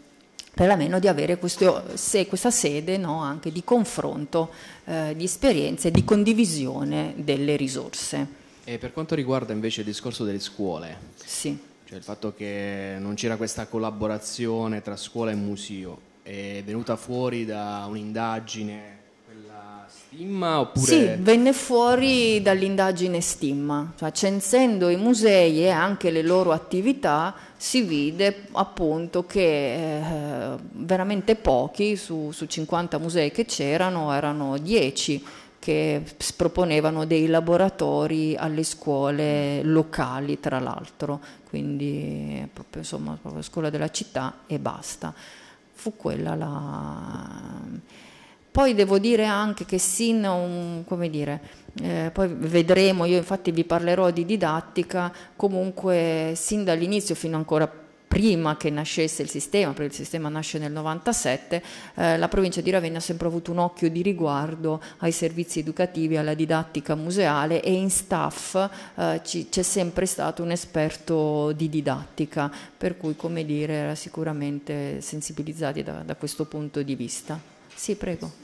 perlomeno di avere questo, se, questa sede no, anche di confronto eh, di esperienze, di condivisione delle risorse. E per quanto riguarda invece il discorso delle scuole, sì. cioè il fatto che non c'era questa collaborazione tra scuola e museo, è venuta fuori da un'indagine stimma oppure... Sì, venne fuori dall'indagine stimma, cioè censendo i musei e anche le loro attività si vide appunto che eh, veramente pochi su, su 50 musei che c'erano erano 10 che proponevano dei laboratori alle scuole locali, tra l'altro, quindi proprio, insomma, proprio scuola della città e basta. Fu quella la poi devo dire anche che sin, un, come dire, eh, poi vedremo, io infatti vi parlerò di didattica, comunque sin dall'inizio fino ancora prima che nascesse il sistema, perché il sistema nasce nel 97, eh, la provincia di Ravenna ha sempre avuto un occhio di riguardo ai servizi educativi, alla didattica museale e in staff eh, ci, c'è sempre stato un esperto di didattica, per cui come dire era sicuramente sensibilizzati da, da questo punto di vista. Sì, prego.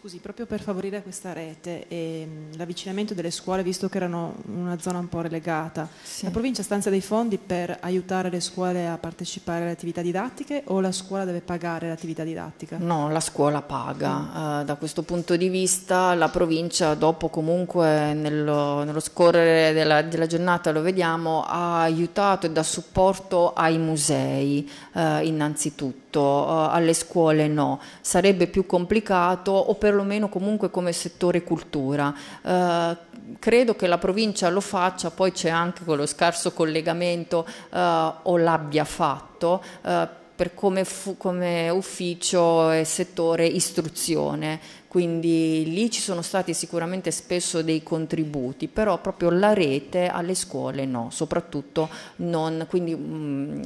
Scusi, proprio per favorire questa rete e mm, l'avvicinamento delle scuole, visto che erano una zona un po' relegata, sì. la provincia stanzia dei fondi per aiutare le scuole a partecipare alle attività didattiche o la scuola deve pagare l'attività didattica? No, la scuola paga. Uh, da questo punto di vista la provincia, dopo comunque nello, nello scorrere della, della, giornata lo vediamo, ha aiutato e dà supporto ai musei uh, innanzitutto, uh, alle scuole no. Sarebbe più complicato operare perlomeno comunque come settore cultura. Eh, credo che la provincia lo faccia, poi c'è anche quello scarso collegamento eh, o l'abbia fatto. Eh, per come, fu, come ufficio e settore istruzione, quindi lì ci sono stati sicuramente spesso dei contributi, però proprio la rete alle scuole no, soprattutto non, quindi mh, mm,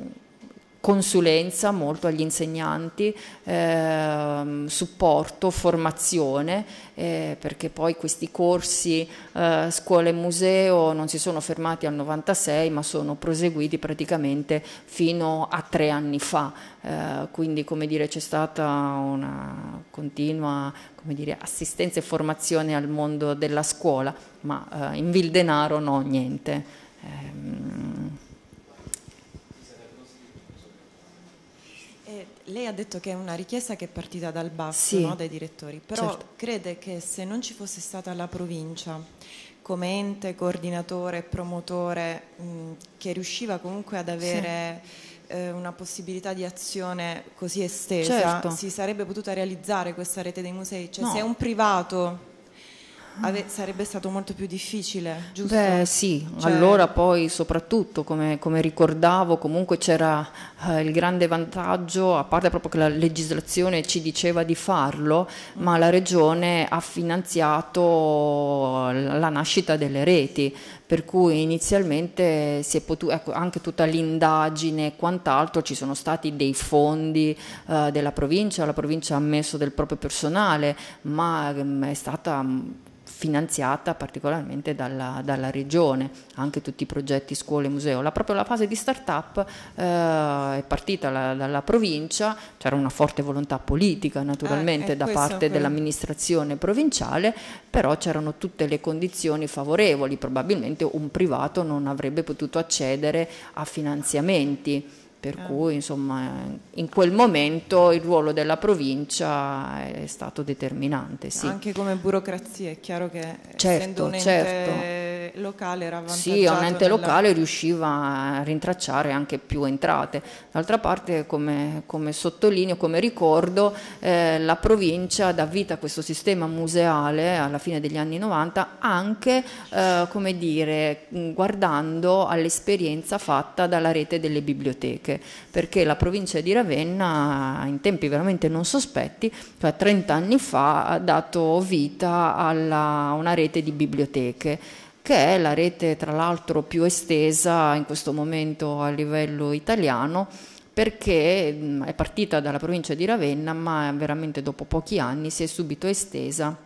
consulenza molto agli insegnanti, eh, supporto, formazione, eh, perché poi questi corsi eh, scuola e museo non si sono fermati al 96 ma sono proseguiti praticamente fino a tre anni fa, eh, quindi come dire c'è stata una continua dire, assistenza e formazione al mondo della scuola, ma eh, in Vildenaro no, niente. Ehm, Lei ha detto che è una richiesta che è partita dal basso, sì, no, dai direttori, però certo. crede che se non ci fosse stata la provincia come ente coordinatore, promotore, mh, che riusciva comunque ad avere... Sì eh, una possibilità di azione così estesa certo. si sarebbe potuta realizzare questa rete dei musei? Cioè, no. se un privato ave- sarebbe stato molto più difficile, giusto? Beh sì, cioè... allora poi soprattutto come, come ricordavo comunque c'era eh, il grande vantaggio, a parte proprio che la legislazione ci diceva di farlo, mm. ma la regione ha finanziato la nascita delle reti, per cui inizialmente si è potuto, ecco, anche tutta l'indagine e quant'altro, ci sono stati dei fondi eh, della provincia, la provincia ha messo del proprio personale, ma mm, è stata mm, finanziata particolarmente dalla, dalla, regione, anche tutti i progetti scuole e museo. La, proprio la fase di start-up eh, è partita la, dalla provincia, c'era una forte volontà politica naturalmente eh, da parte quello. dell'amministrazione provinciale, però c'erano tutte le condizioni favorevoli, probabilmente un privato non avrebbe potuto accedere a finanziamenti per ah. cui insomma, in quel momento il ruolo della provincia è stato determinante. Sì. Anche come burocrazia è chiaro che eh, certo, essendo un ente certo locale era avvantaggiato? Sì, un ente nella... locale riusciva a rintracciare anche più entrate. D'altra parte, come, come sottolineo, come ricordo, eh, la provincia dà vita a questo sistema museale alla fine degli anni 90 anche, eh, come dire, guardando all'esperienza fatta dalla rete delle biblioteche, perché la provincia di Ravenna in tempi veramente non sospetti, cioè 30 anni fa, ha dato vita a una rete di biblioteche che è la rete tra l'altro più estesa in questo momento a livello italiano perché è partita dalla provincia di Ravenna ma veramente dopo pochi anni si è subito estesa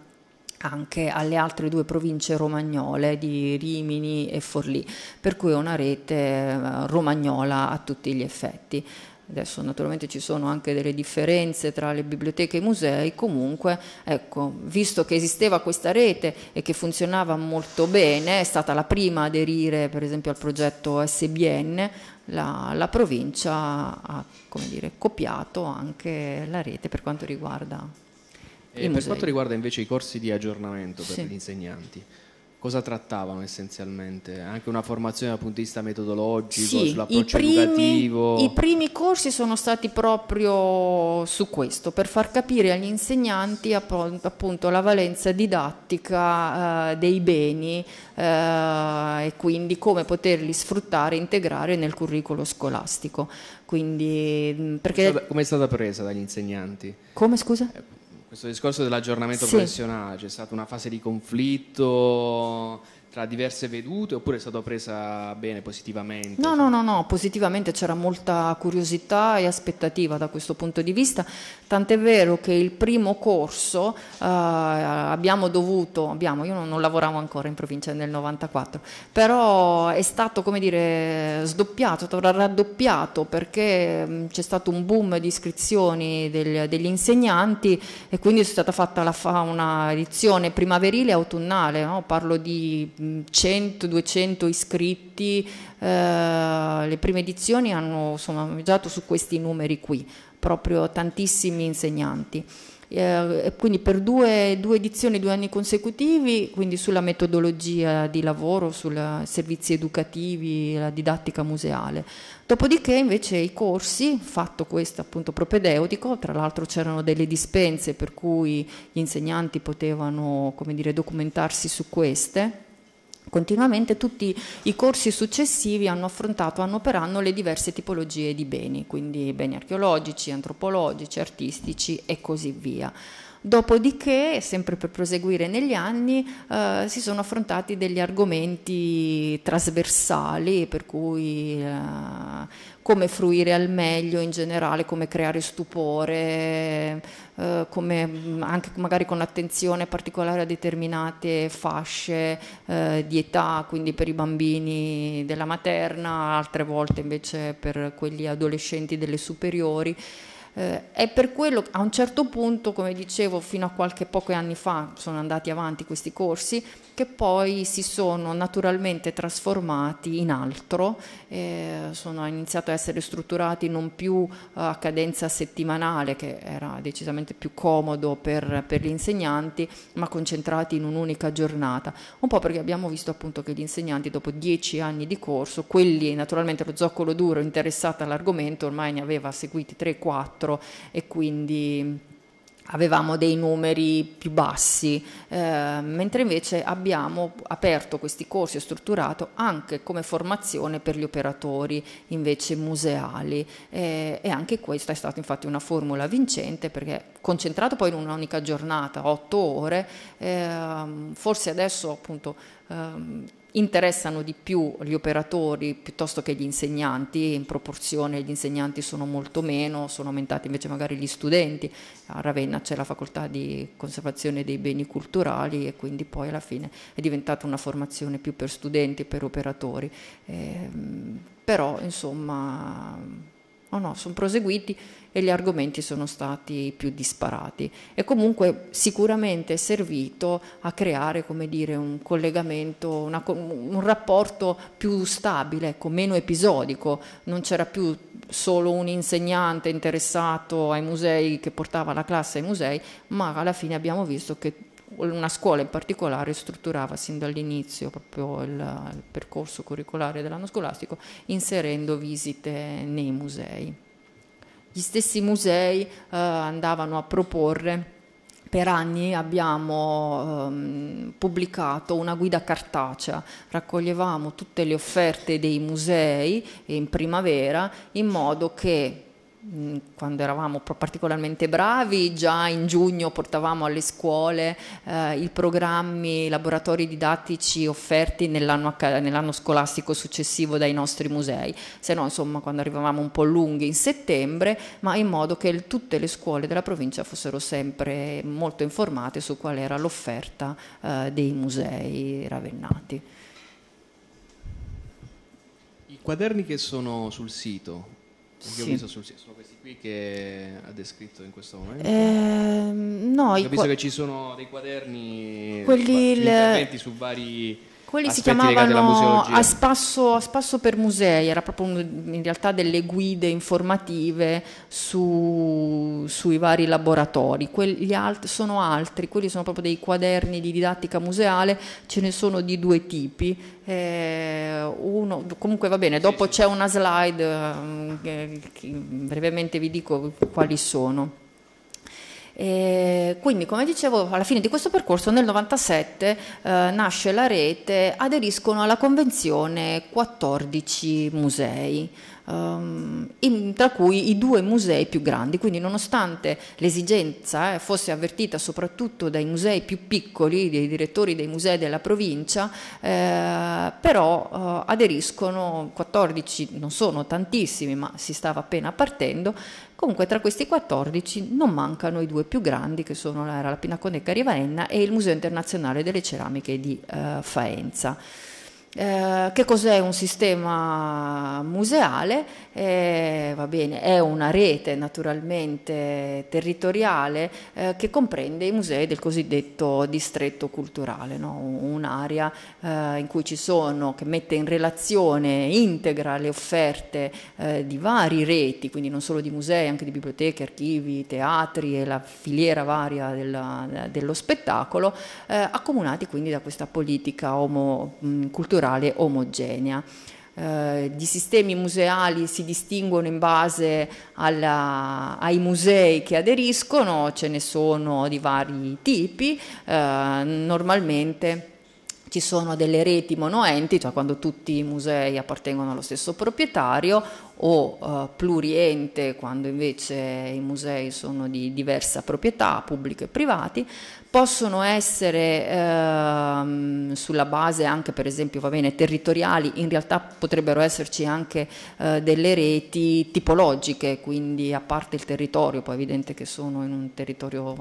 anche alle altre due province romagnole di Rimini e Forlì, per cui è una rete eh, romagnola a tutti gli effetti. Adesso naturalmente ci sono anche delle differenze tra le biblioteche e i musei, comunque ecco, visto che esisteva questa rete e che funzionava molto bene, è stata la prima a aderire per esempio al progetto SBN, la, la provincia ha dire, copiato anche la rete per quanto riguarda... E eh, i per musei. quanto riguarda invece i corsi di aggiornamento per sì. gli insegnanti, cosa trattavano essenzialmente? Anche una formazione dal punto di vista metodologico, sì, sull'approccio i primi, educativo? I primi corsi sono stati proprio su questo, per far capire agli insegnanti appunto la valenza didattica eh, dei beni eh, e quindi come poterli sfruttare e integrare nel curriculum scolastico. Quindi, mm, perché... Come è stata presa dagli insegnanti? Come scusa? Eh, questo discorso dell'aggiornamento sì. professionale, c'è stata una fase di conflitto tra diverse vedute oppure è stata presa bene positivamente? No, no, no, no, positivamente c'era molta curiosità e aspettativa da questo punto di vista, tant'è vero che il primo corso eh, abbiamo dovuto, abbiamo, io non, non, lavoravo ancora in provincia nel 94, però è stato come dire sdoppiato, raddoppiato perché mh, mm, c'è stato un boom di iscrizioni del, degli insegnanti e quindi è stata fatta la, una edizione primaverile e autunnale, no? parlo di 100-200 iscritti, eh, le prime edizioni hanno insomma, mangiato su questi numeri qui, proprio tantissimi insegnanti. Eh, quindi per due, due, edizioni, due anni consecutivi, quindi sulla metodologia di lavoro, sui servizi educativi, la didattica museale. Dopodiché invece i corsi, fatto questo appunto propedeutico, tra l'altro c'erano delle dispense per cui gli insegnanti potevano dire, documentarsi su queste Continuamente tutti i corsi successivi hanno affrontato anno per anno le diverse tipologie di beni, quindi beni archeologici, antropologici, artistici e così via. Dopodiché, sempre per proseguire negli anni, eh, si sono affrontati degli argomenti trasversali, per cui eh, come fruire al meglio in generale, come creare stupore, eh, come mm, anche magari con attenzione particolare a determinate fasce eh, di età, quindi per i bambini della materna, altre volte invece per quelli adolescenti delle superiori. Eh, è per quello che a un certo punto, come dicevo, fino a qualche pochi anni fa sono andati avanti questi corsi che poi si sono naturalmente trasformati in altro, eh, sono iniziato a essere strutturati non più eh, a cadenza settimanale, che era decisamente più comodo per, per gli insegnanti, ma concentrati in un'unica giornata. Un po' perché abbiamo visto appunto che gli insegnanti dopo dieci anni di corso, quelli naturalmente lo zoccolo duro interessato all'argomento, ormai ne aveva seguiti 3-4, dentro e quindi avevamo dei numeri più bassi, eh, mentre invece abbiamo aperto questi corsi e strutturato anche come formazione per gli operatori invece museali eh, e anche questa è stata infatti una formula vincente perché concentrato poi in un'unica giornata, otto ore, eh, forse adesso appunto Ehm, interessano di più gli operatori piuttosto che gli insegnanti, in proporzione gli insegnanti sono molto meno, sono aumentati invece magari gli studenti, a Ravenna c'è la facoltà di conservazione dei beni culturali e quindi poi alla fine è diventata una formazione più per studenti e per operatori, eh, però insomma No, no, sono proseguiti e gli argomenti sono stati più disparati e comunque sicuramente è servito a creare come dire, un collegamento, una, un rapporto più stabile, ecco, meno episodico, non c'era più solo un insegnante interessato ai musei che portava la classe ai musei, ma alla fine abbiamo visto che una scuola in particolare strutturava sin dall'inizio proprio il, il percorso curricolare dell'anno scolastico inserendo visite nei musei. Gli stessi musei eh, andavano a proporre per anni abbiamo ehm, pubblicato una guida cartacea, raccoglievamo tutte le offerte dei musei in primavera in modo che Mm, quando eravamo particolarmente bravi, già in giugno portavamo alle scuole eh, i programmi, i laboratori didattici offerti nell'anno, nell'anno, scolastico successivo dai nostri musei, se no insomma quando arrivavamo un po' lunghi in settembre, ma in modo che il, tutte le scuole della provincia fossero sempre molto informate su qual era l'offerta eh, dei musei ravennati. I quaderni che sono sul sito, sì. ho visto sul sono questi qui che ha descritto in questo momento. Eh, no, ho visto che ci sono dei quaderni, quelli va, il... interventi su vari quelli si chiamavano a spasso, a spasso, per musei, era proprio in realtà delle guide informative su, sui vari laboratori. Quelli alt- sono altri, quelli sono proprio dei quaderni di didattica museale, ce ne sono di due tipi. Eh, uno, comunque va bene, dopo c'è una slide, eh, brevemente vi dico quali sono. E quindi come dicevo alla fine di questo percorso nel 97 eh, nasce la rete, aderiscono alla convenzione 14 musei. Um, in, tra cui i due musei più grandi, quindi nonostante l'esigenza eh, fosse avvertita soprattutto dai musei più piccoli, dei direttori dei musei della provincia, eh, però eh, aderiscono 14, non sono tantissimi, ma si stava appena partendo, Comunque tra questi 14 non mancano i due più grandi che sono la, la Pinacoteca Rivaenna e il Museo Internazionale delle Ceramiche di eh, Faenza. Eh, che cos'è un sistema museale? Eh, bene, è una rete naturalmente territoriale eh, che comprende i musei del cosiddetto distretto culturale, no? un'area eh, in cui ci sono, che mette in relazione, integra le offerte eh, di vari reti, quindi non solo di musei, anche di biblioteche, archivi, teatri e la filiera varia della, dello spettacolo, accomunati quindi da questa politica omo, culturale culturale omogenea. Eh, di sistemi museali si distinguono in base alla, ai musei che aderiscono, ce ne sono di vari tipi, eh, normalmente ci sono delle reti monoenti, cioè quando tutti i musei appartengono allo stesso proprietario, o eh, pluriente, quando invece i musei sono di diversa proprietà, pubblico e privati, possono essere ehm, sulla base anche per esempio va bene, territoriali, in realtà potrebbero esserci anche eh, delle reti tipologiche, quindi a parte il territorio, poi è evidente che sono in un territorio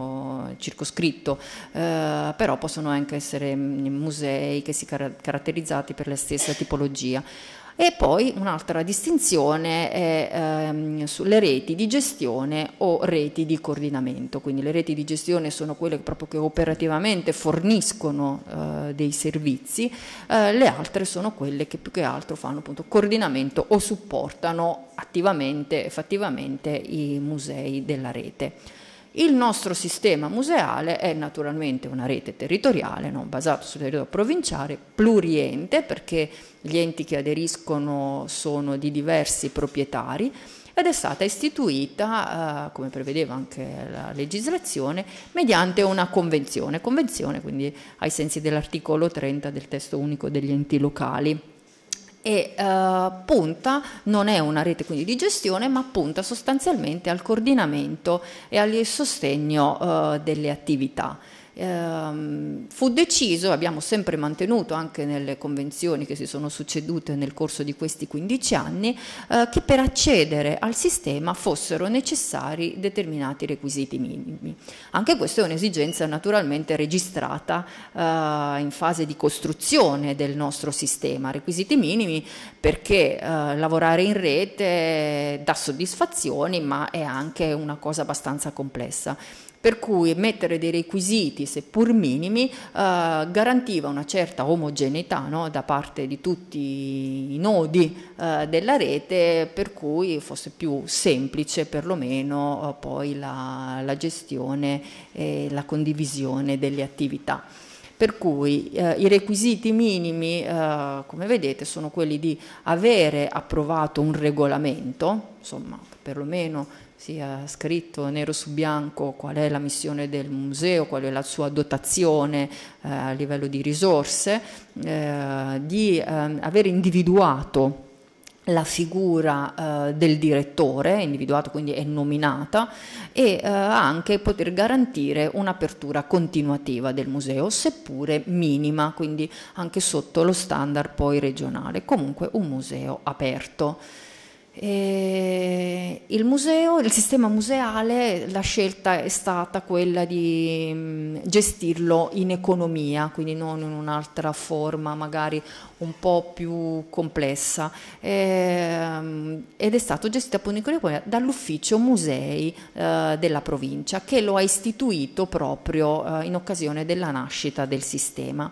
eh, circoscritto, eh, però possono anche essere mm, musei che si car- caratterizzati per la stessa tipologia. E poi un'altra distinzione è ehm, sulle reti di gestione o reti di coordinamento, quindi le reti di gestione sono quelle proprio che operativamente forniscono eh, dei servizi, eh, le altre sono quelle che più che altro fanno appunto coordinamento o supportano attivamente, effettivamente i musei della rete. Il nostro sistema museale è naturalmente una rete territoriale, non basata sul territorio provinciale, pluriente perché gli enti che aderiscono sono di diversi proprietari ed è stata istituita, eh, come prevedeva anche la legislazione, mediante una convenzione, convenzione quindi ai sensi dell'articolo 30 del testo unico degli enti locali e eh, punta, non è una rete quindi di gestione, ma punta sostanzialmente al coordinamento e al sostegno eh, delle attività ehm, fu deciso, abbiamo sempre mantenuto anche nelle convenzioni che si sono succedute nel corso di questi 15 anni, eh, che per accedere al sistema fossero necessari determinati requisiti minimi. Anche questa è un'esigenza naturalmente registrata eh, in fase di costruzione del nostro sistema, requisiti minimi perché eh, lavorare in rete dà soddisfazioni ma è anche una cosa abbastanza complessa per cui mettere dei requisiti, seppur minimi, eh, garantiva una certa omogeneità no? da parte di tutti i nodi eh, della rete, per cui fosse più semplice perlomeno eh, poi la, la gestione e la condivisione delle attività. Per cui eh, i requisiti minimi, eh, come vedete, sono quelli di avere approvato un regolamento, insomma, perlomeno sia scritto nero su bianco qual è la missione del museo, qual è la sua dotazione eh, a livello di risorse, eh, di eh, aver individuato la figura eh, del direttore, individuato quindi è nominata, e eh, anche poter garantire un'apertura continuativa del museo, seppure minima, quindi anche sotto lo standard poi regionale, comunque un museo aperto. E il museo, il sistema museale, la scelta è stata quella di mm, gestirlo in economia, quindi non in un'altra forma magari un po' più complessa. E, ehm, ed è stato gestito appunto in Corea dall'ufficio musei eh, della provincia che lo ha istituito proprio eh, in occasione della nascita del sistema.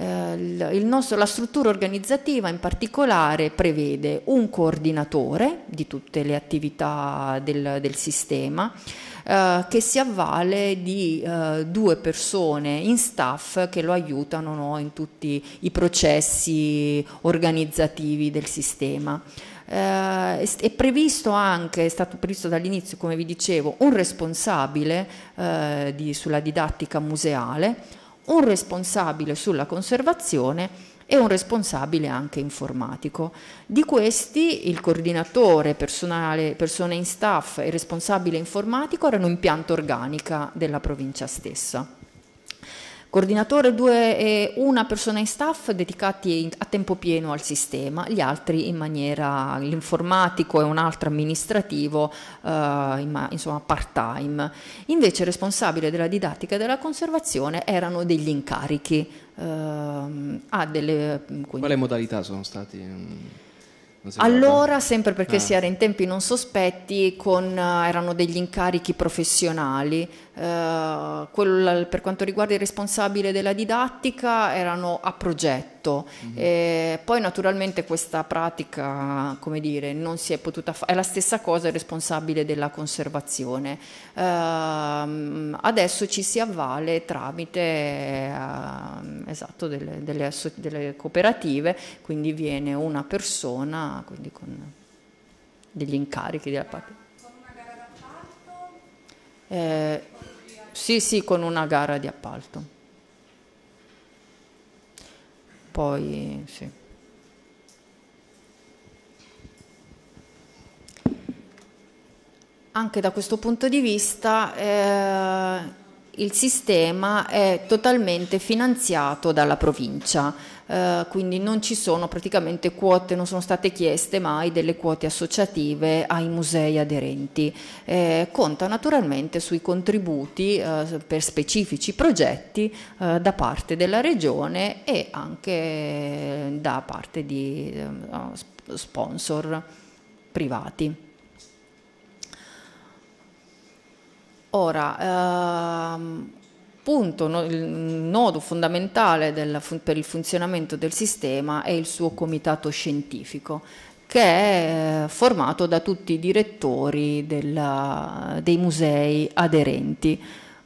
Eh, nostro, la struttura organizzativa in particolare prevede un coordinatore di tutte le attività del, del sistema eh, che si avvale di eh, due persone in staff che lo aiutano no, in tutti i processi organizzativi del sistema. Eh, è previsto anche, è stato previsto dall'inizio, come vi dicevo, un responsabile eh, di, sulla didattica museale un responsabile sulla conservazione e un responsabile anche informatico. Di questi il coordinatore, personale, persone in staff e responsabile informatico erano in pianta organica della provincia stessa coordinatore, due e una persona in staff dedicati a tempo pieno al sistema, gli altri in maniera, l'informatico e un altro amministrativo, eh, insomma part time. Invece responsabile della didattica e della conservazione erano degli incarichi. Eh, a delle, quindi... Quale modalità sono stati? Allora, sempre perché ah. si era in tempi non sospetti, con, erano degli incarichi professionali, eh, quel, per quanto riguarda il responsabile della didattica erano a progetto. Mm-hmm. poi naturalmente questa pratica, come dire, non si è potuta fare, è la stessa cosa il responsabile della conservazione. Eh, adesso ci si avvale tramite eh, esatto, delle, delle, delle cooperative, quindi viene una persona quindi con degli incarichi della parte. Eh, sì, sì, con una gara di appalto. Poi, sì. Anche da questo punto di vista eh, il sistema è totalmente finanziato dalla provincia. Eh, quindi non ci sono praticamente quote, non sono state chieste mai delle quote associative ai musei aderenti. Eh, conta naturalmente sui contributi eh, per specifici progetti eh, da parte della regione e anche eh, da parte di sponsor privati. Ora, ehm, punto, no, il nodo fondamentale del, per il funzionamento del sistema è il suo comitato scientifico che è eh, formato da tutti i direttori della, dei musei aderenti.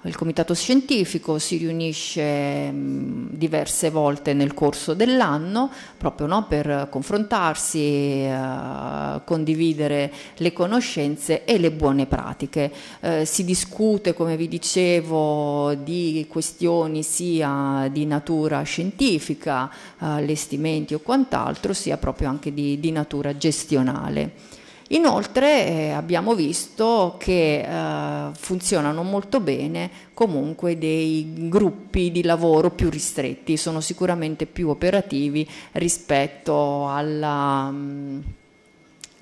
Il comitato scientifico si riunisce mm, diverse volte nel corso dell'anno proprio no, per confrontarsi, eh, condividere le conoscenze e le buone pratiche. Eh, si discute, come vi dicevo, di questioni sia di natura scientifica, eh, allestimenti eh, o quant'altro, sia proprio anche di, di natura gestionale. Inoltre eh, abbiamo visto che eh, funzionano molto bene comunque dei gruppi di lavoro più ristretti, sono sicuramente più operativi rispetto alla... Mm,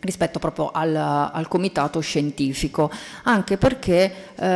rispetto proprio al, al, comitato scientifico, anche perché eh,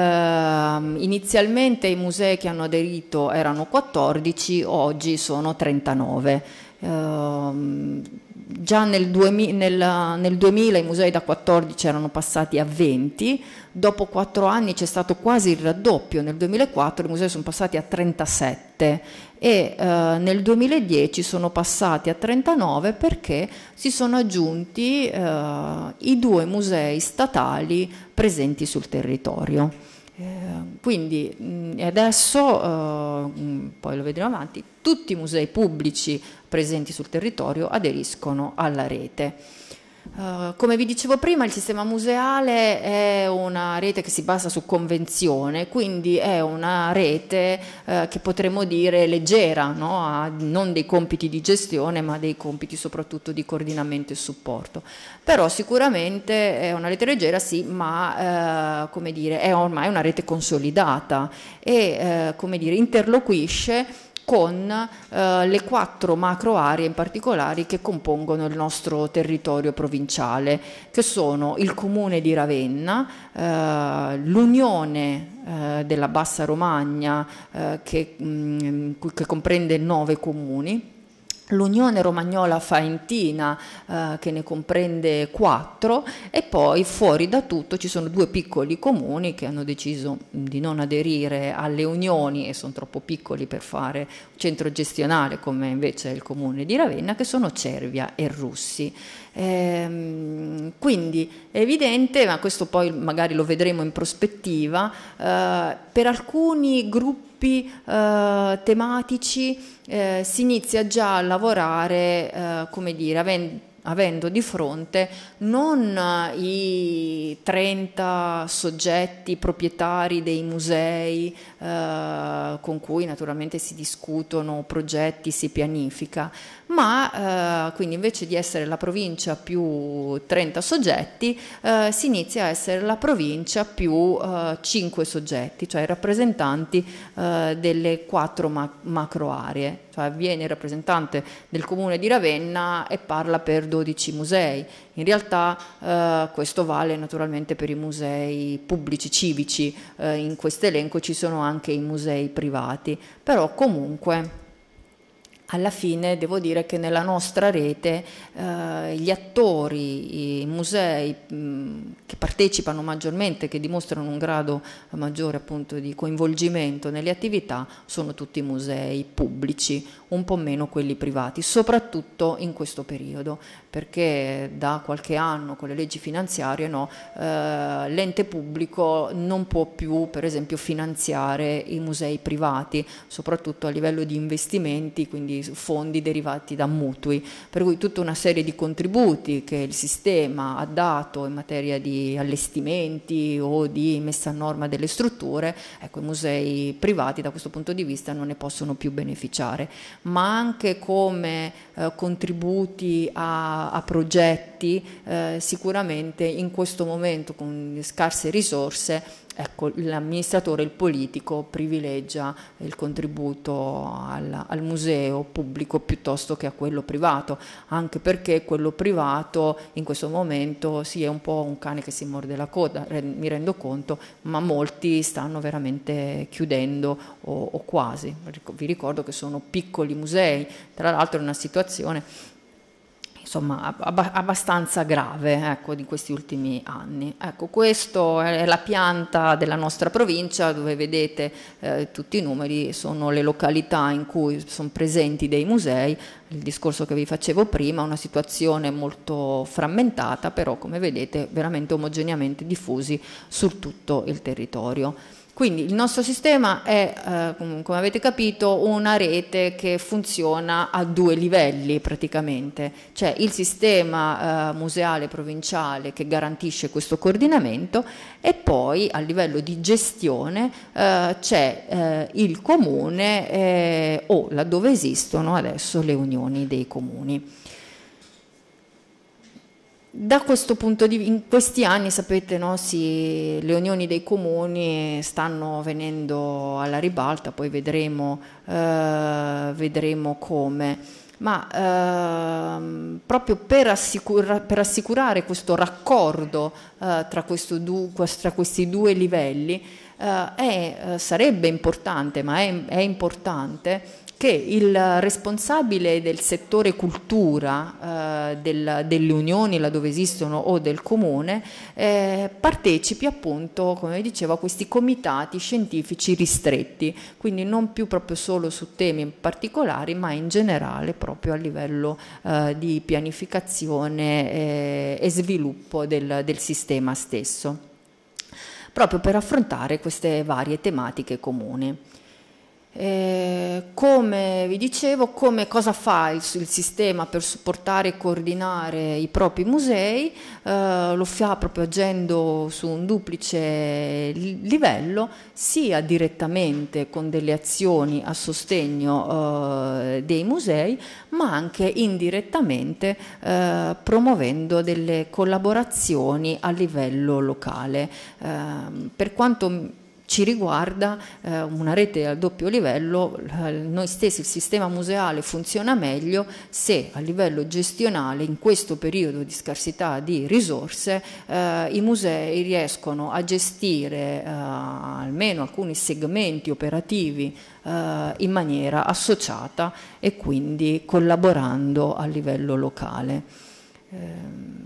inizialmente i musei che hanno aderito erano 14, oggi sono 39 Ehm, già nel 2000, nel, nel 2000, i musei da 14 erano passati a 20, dopo 4 anni c'è stato quasi il raddoppio, nel 2004 i musei sono passati a 37 e eh, nel 2010 sono passati a 39 perché si sono aggiunti eh, i due musei statali presenti sul territorio. Ehm, quindi mm, adesso, eh, mm, poi lo vedremo avanti, tutti i musei pubblici presenti sul territorio aderiscono alla rete. Uh, come vi dicevo prima, il sistema museale è una rete che si basa su convenzione, quindi è una rete uh, che potremmo dire leggera, no? ha non dei compiti di gestione, ma dei compiti soprattutto di coordinamento e supporto. Però sicuramente è una rete leggera, sì, ma uh, dire, è ormai una rete consolidata e dire, interloquisce con eh, le quattro macro aree in particolare che compongono il nostro territorio provinciale, che sono il comune di Ravenna, eh, l'unione eh, della Bassa Romagna eh, che, mh, mm, che comprende nove comuni, l'Unione Romagnola Faentina eh, che ne comprende quattro e poi fuori da tutto ci sono due piccoli comuni che hanno deciso di non aderire alle unioni e sono troppo piccoli per fare centro gestionale come invece il comune di Ravenna che sono Cervia e Russi. Ehm, quindi è evidente, ma questo poi magari lo vedremo in prospettiva, eh, per alcuni gruppi eh, tematici eh, si inizia già a lavorare, eh, come dire, avendo avendo di fronte non i 30 soggetti proprietari dei musei eh, con cui naturalmente si discutono progetti, si pianifica, ma eh, quindi invece di essere la provincia più 30 soggetti, eh, si inizia a essere la provincia più eh, 5 soggetti, cioè i rappresentanti eh, delle quattro ma- macro aree. Cioè viene il rappresentante del comune di Ravenna e parla per 12 musei. In realtà eh, questo vale naturalmente per i musei pubblici civici, eh, in questo elenco ci sono anche i musei privati, però comunque alla fine devo dire che nella nostra rete eh, gli attori, i musei mh, mm, che partecipano maggiormente, che dimostrano un grado maggiore appunto di coinvolgimento nelle attività, sono tutti musei pubblici, un po' meno quelli privati, soprattutto in questo periodo perché da qualche anno con le leggi finanziarie no, eh, l'ente pubblico non può più per esempio finanziare i musei privati, soprattutto a livello di investimenti, quindi fondi derivati da mutui, per cui tutta una serie di contributi che il sistema ha dato in materia di allestimenti o di messa a norma delle strutture, ecco, i musei privati da questo punto di vista non ne possono più beneficiare, ma anche come eh, contributi a, a progetti, eh, sicuramente in questo momento con scarse risorse ecco, l'amministratore, il politico privilegia il contributo al, al, museo pubblico piuttosto che a quello privato, anche perché quello privato in questo momento sì, è un po' un cane che si morde la coda, re, mi rendo conto, ma molti stanno veramente chiudendo o, o quasi. Vi ricordo che sono piccoli musei, tra l'altro è una situazione insomma, ab- abbastanza grave ecco, di questi ultimi anni. Ecco, questa è la pianta della nostra provincia dove vedete eh, tutti i numeri, sono le località in cui sono presenti dei musei, il discorso che vi facevo prima, una situazione molto frammentata, però come vedete veramente omogeneamente diffusi su tutto il territorio. Quindi il nostro sistema è, eh, come avete capito, una rete che funziona a due livelli praticamente. C'è il sistema eh, museale provinciale che garantisce questo coordinamento e poi a livello di gestione eh, c'è eh, il comune eh, o laddove esistono adesso le unioni dei comuni. Da questo punto di vista, in questi anni sapete, no, si, le unioni dei comuni stanno venendo alla ribalta, poi vedremo, eh, vedremo come. Ma eh, proprio per, assicura, per, assicurare questo raccordo eh, tra, questo du, tra, questi due livelli eh, è, eh, sarebbe importante, ma è, è importante che il responsabile del settore cultura eh, del, delle unioni laddove esistono o del comune eh, partecipi appunto, come dicevo, a questi comitati scientifici ristretti, quindi non più proprio solo su temi particolari ma in generale proprio a livello eh, di pianificazione eh, e sviluppo del, del sistema stesso, proprio per affrontare queste varie tematiche comuni. Eh, come vi dicevo, come cosa fa il, il, sistema per supportare e coordinare i propri musei? Eh, lo fa proprio agendo su un duplice livello, sia direttamente con delle azioni a sostegno eh, dei musei, ma anche indirettamente eh, promuovendo delle collaborazioni a livello locale. Eh, per quanto ci riguarda eh, una rete a doppio livello, eh, noi stessi il sistema museale funziona meglio se a livello gestionale in questo periodo di scarsità di risorse eh, i musei riescono a gestire eh, almeno alcuni segmenti operativi eh, in maniera associata e quindi collaborando a livello locale. Ehm,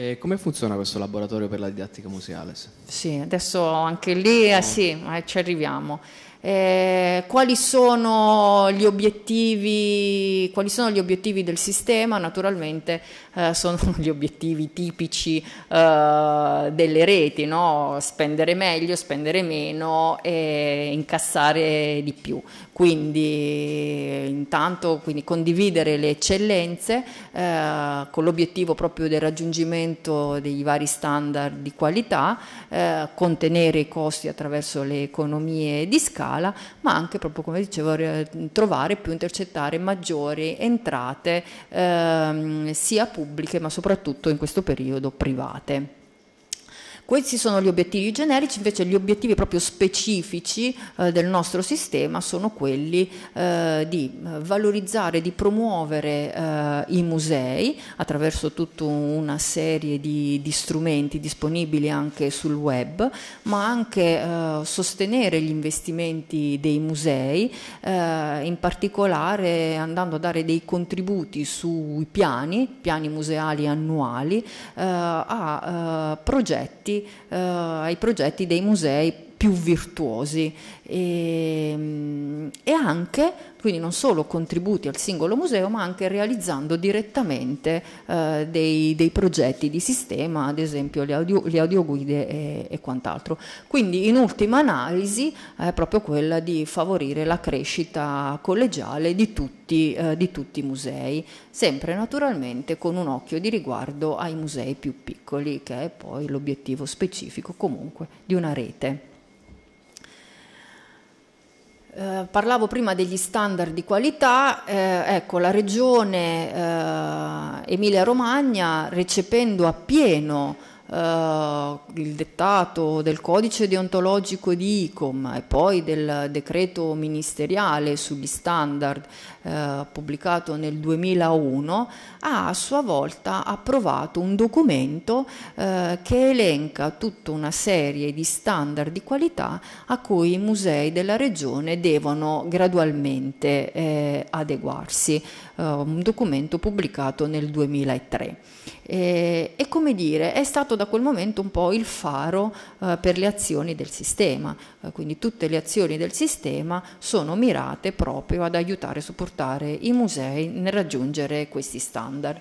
e come funziona questo laboratorio per la didattica museale? Sì, adesso anche lì eh, sì, eh, ci arriviamo eh, quali, sono gli obiettivi, quali sono gli obiettivi del sistema? Naturalmente eh, sono (laughs) gli obiettivi tipici eh, delle reti, no? spendere meglio, spendere meno e incassare di più. Quindi intanto quindi condividere le eccellenze eh, con l'obiettivo proprio del raggiungimento dei vari standard di qualità, eh, contenere i costi attraverso le economie di scala scala, ma anche proprio come dicevo trovare più intercettare maggiori entrate ehm, sia pubbliche ma soprattutto in questo periodo private. Questi sono gli obiettivi generici, invece gli obiettivi proprio specifici eh, del nostro sistema sono quelli eh, di eh, valorizzare, di promuovere eh, i musei attraverso tutta una serie di, di, strumenti disponibili anche sul web, ma anche eh, sostenere gli investimenti dei musei, eh, in particolare andando a dare dei contributi sui piani, piani museali annuali, a progetti eh, ai progetti dei musei più virtuosi e, mm, e, anche, quindi non solo contributi al singolo museo, ma anche realizzando direttamente eh, dei, dei, progetti di sistema, ad esempio le, audio, le audioguide e, e, quant'altro. Quindi in ultima analisi è proprio quella di favorire la crescita collegiale di tutti, eh, di tutti i musei, sempre naturalmente con un occhio di riguardo ai musei più piccoli, che è poi l'obiettivo specifico comunque di una rete. Eh, parlavo prima degli standard di qualità, eh, ecco la regione eh, Emilia-Romagna recependo appieno eh, il dettato del codice deontologico di ICOM e poi del decreto ministeriale sugli standard eh, pubblicato nel 2001 ha a sua volta approvato un documento eh, che elenca tutta una serie di standard di qualità a cui i musei della regione devono gradualmente eh, adeguarsi, eh, un documento pubblicato nel 2003 e, eh, e, come dire, è stato da quel momento un po' il faro eh, per le azioni del sistema, eh, quindi tutte le azioni del sistema sono mirate proprio ad aiutare e supportare i musei nel raggiungere questi standard.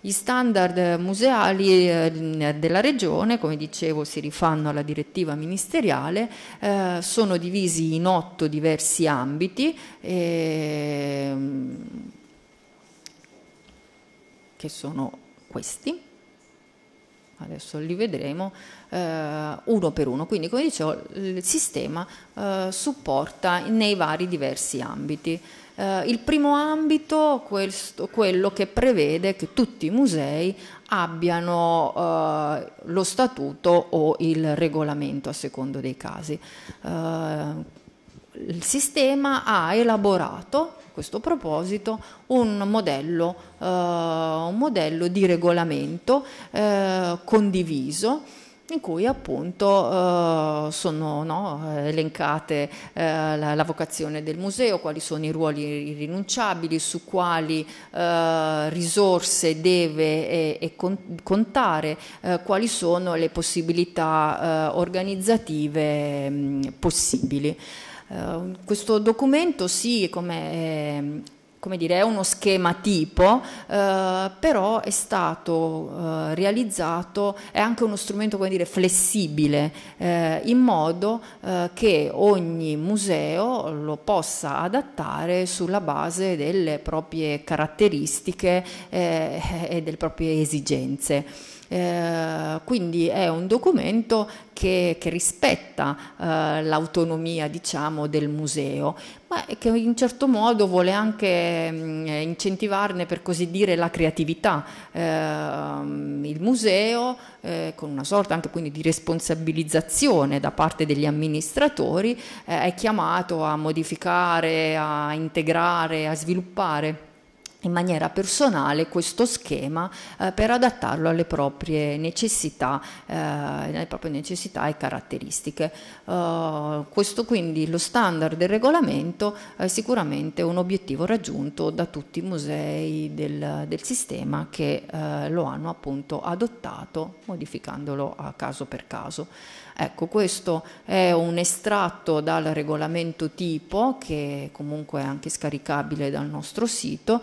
Gli standard eh, museali eh, della regione, come dicevo, si rifanno alla direttiva ministeriale, eh, sono divisi in otto diversi ambiti. E, ehm, che sono questi, adesso li vedremo eh, uno per uno, quindi come dicevo il sistema eh, supporta nei vari diversi ambiti. Uh, il primo ambito, questo, quello che prevede che tutti i musei abbiano uh, lo statuto o il regolamento a secondo dei casi. Uh, il sistema ha elaborato a questo proposito un modello, eh, un modello di regolamento eh, condiviso in cui appunto eh, sono no, elencate eh, la, la, vocazione del museo, quali sono i ruoli irrinunciabili, su quali eh, risorse deve e, e contare, eh, quali sono le possibilità eh, organizzative mh, mm, possibili. Ehm, questo documento sì, come, ehm, come dire, è uno schema tipo, eh, però è stato eh, realizzato, è anche uno strumento come dire, flessibile, eh, in modo eh, che ogni museo lo possa adattare sulla base delle proprie caratteristiche eh, e delle proprie esigenze. Eh, quindi è un documento che, che rispetta eh, l'autonomia diciamo, del museo, ma che in certo modo vuole anche mh, mm, incentivarne per così dire la creatività. Eh, il museo, eh, con una sorta anche quindi di responsabilizzazione da parte degli amministratori, eh, è chiamato a modificare, a integrare, a sviluppare in maniera personale questo schema eh, per adattarlo alle proprie necessità, eh, alle proprie necessità e caratteristiche. Uh, questo quindi lo standard del regolamento è sicuramente un obiettivo raggiunto da tutti i musei del, del sistema che eh, lo hanno appunto adottato modificandolo a caso per caso. Ecco, questo è un estratto dal regolamento tipo che comunque è anche scaricabile dal nostro sito.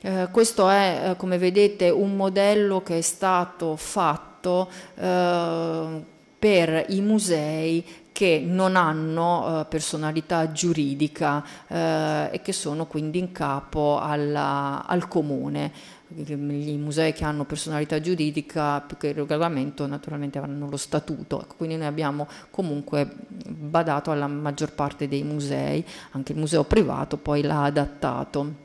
Eh, questo è, eh, come vedete, un modello che è stato fatto eh, per i musei che non hanno eh, personalità giuridica eh, e che sono quindi in capo alla, al comune. I musei che hanno personalità giuridica più che il regolamento naturalmente avranno lo statuto, ecco, quindi noi abbiamo comunque badato alla maggior parte dei musei, anche il museo privato poi l'ha adattato.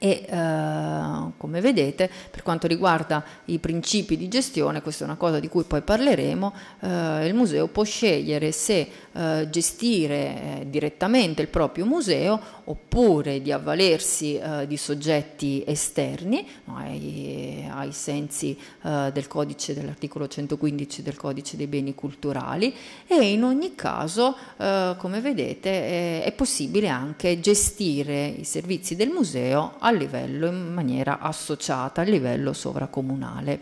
E eh, come vedete, per quanto riguarda i principi di gestione, questa è una cosa di cui poi parleremo, eh, il museo può scegliere se eh, gestire eh, direttamente il proprio museo oppure di avvalersi eh, di soggetti esterni ai, ai sensi eh, del codice dell'articolo 115 del codice dei beni culturali e in ogni caso come vedete è possibile anche gestire i servizi del museo a livello in maniera associata a livello sovracomunale.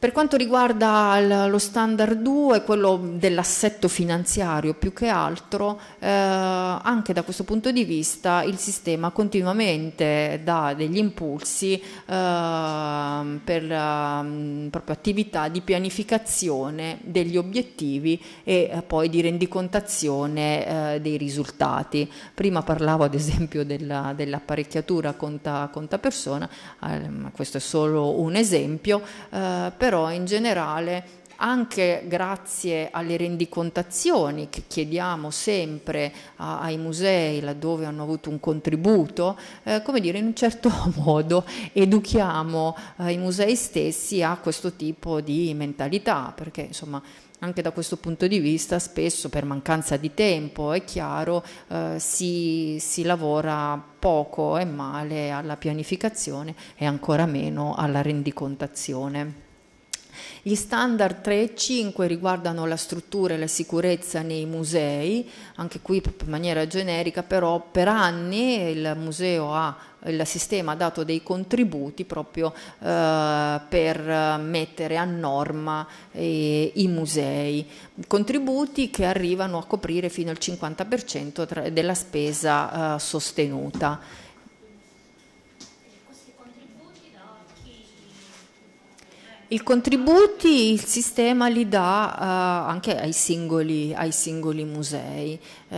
Per quanto riguarda lo standard 2, quello dell'assetto finanziario più che altro, eh, anche da questo punto di vista il sistema continuamente dà degli impulsi eh, per eh, proprio attività di pianificazione degli obiettivi e eh, poi di rendicontazione eh, dei risultati. Prima parlavo ad esempio della, dell'apparecchiatura conta, conta persona, ehm, questo è solo un esempio, eh, però però in generale anche grazie alle rendicontazioni che chiediamo sempre a, ai musei laddove hanno avuto un contributo, eh, come dire, in un certo (laughs) modo educhiamo eh, i musei stessi a questo tipo di mentalità, perché insomma anche da questo punto di vista spesso per mancanza di tempo, è chiaro, eh, si, si, lavora poco e male alla pianificazione e ancora meno alla rendicontazione. Gli standard 3 e 5 riguardano la struttura e la sicurezza nei musei, anche qui in maniera generica, però per anni il museo ha il sistema ha dato dei contributi proprio eh, per mettere a norma eh, i musei, contributi che arrivano a coprire fino al 50% della spesa eh, sostenuta. I contributi il sistema li dà eh, anche ai singoli, ai singoli musei, eh,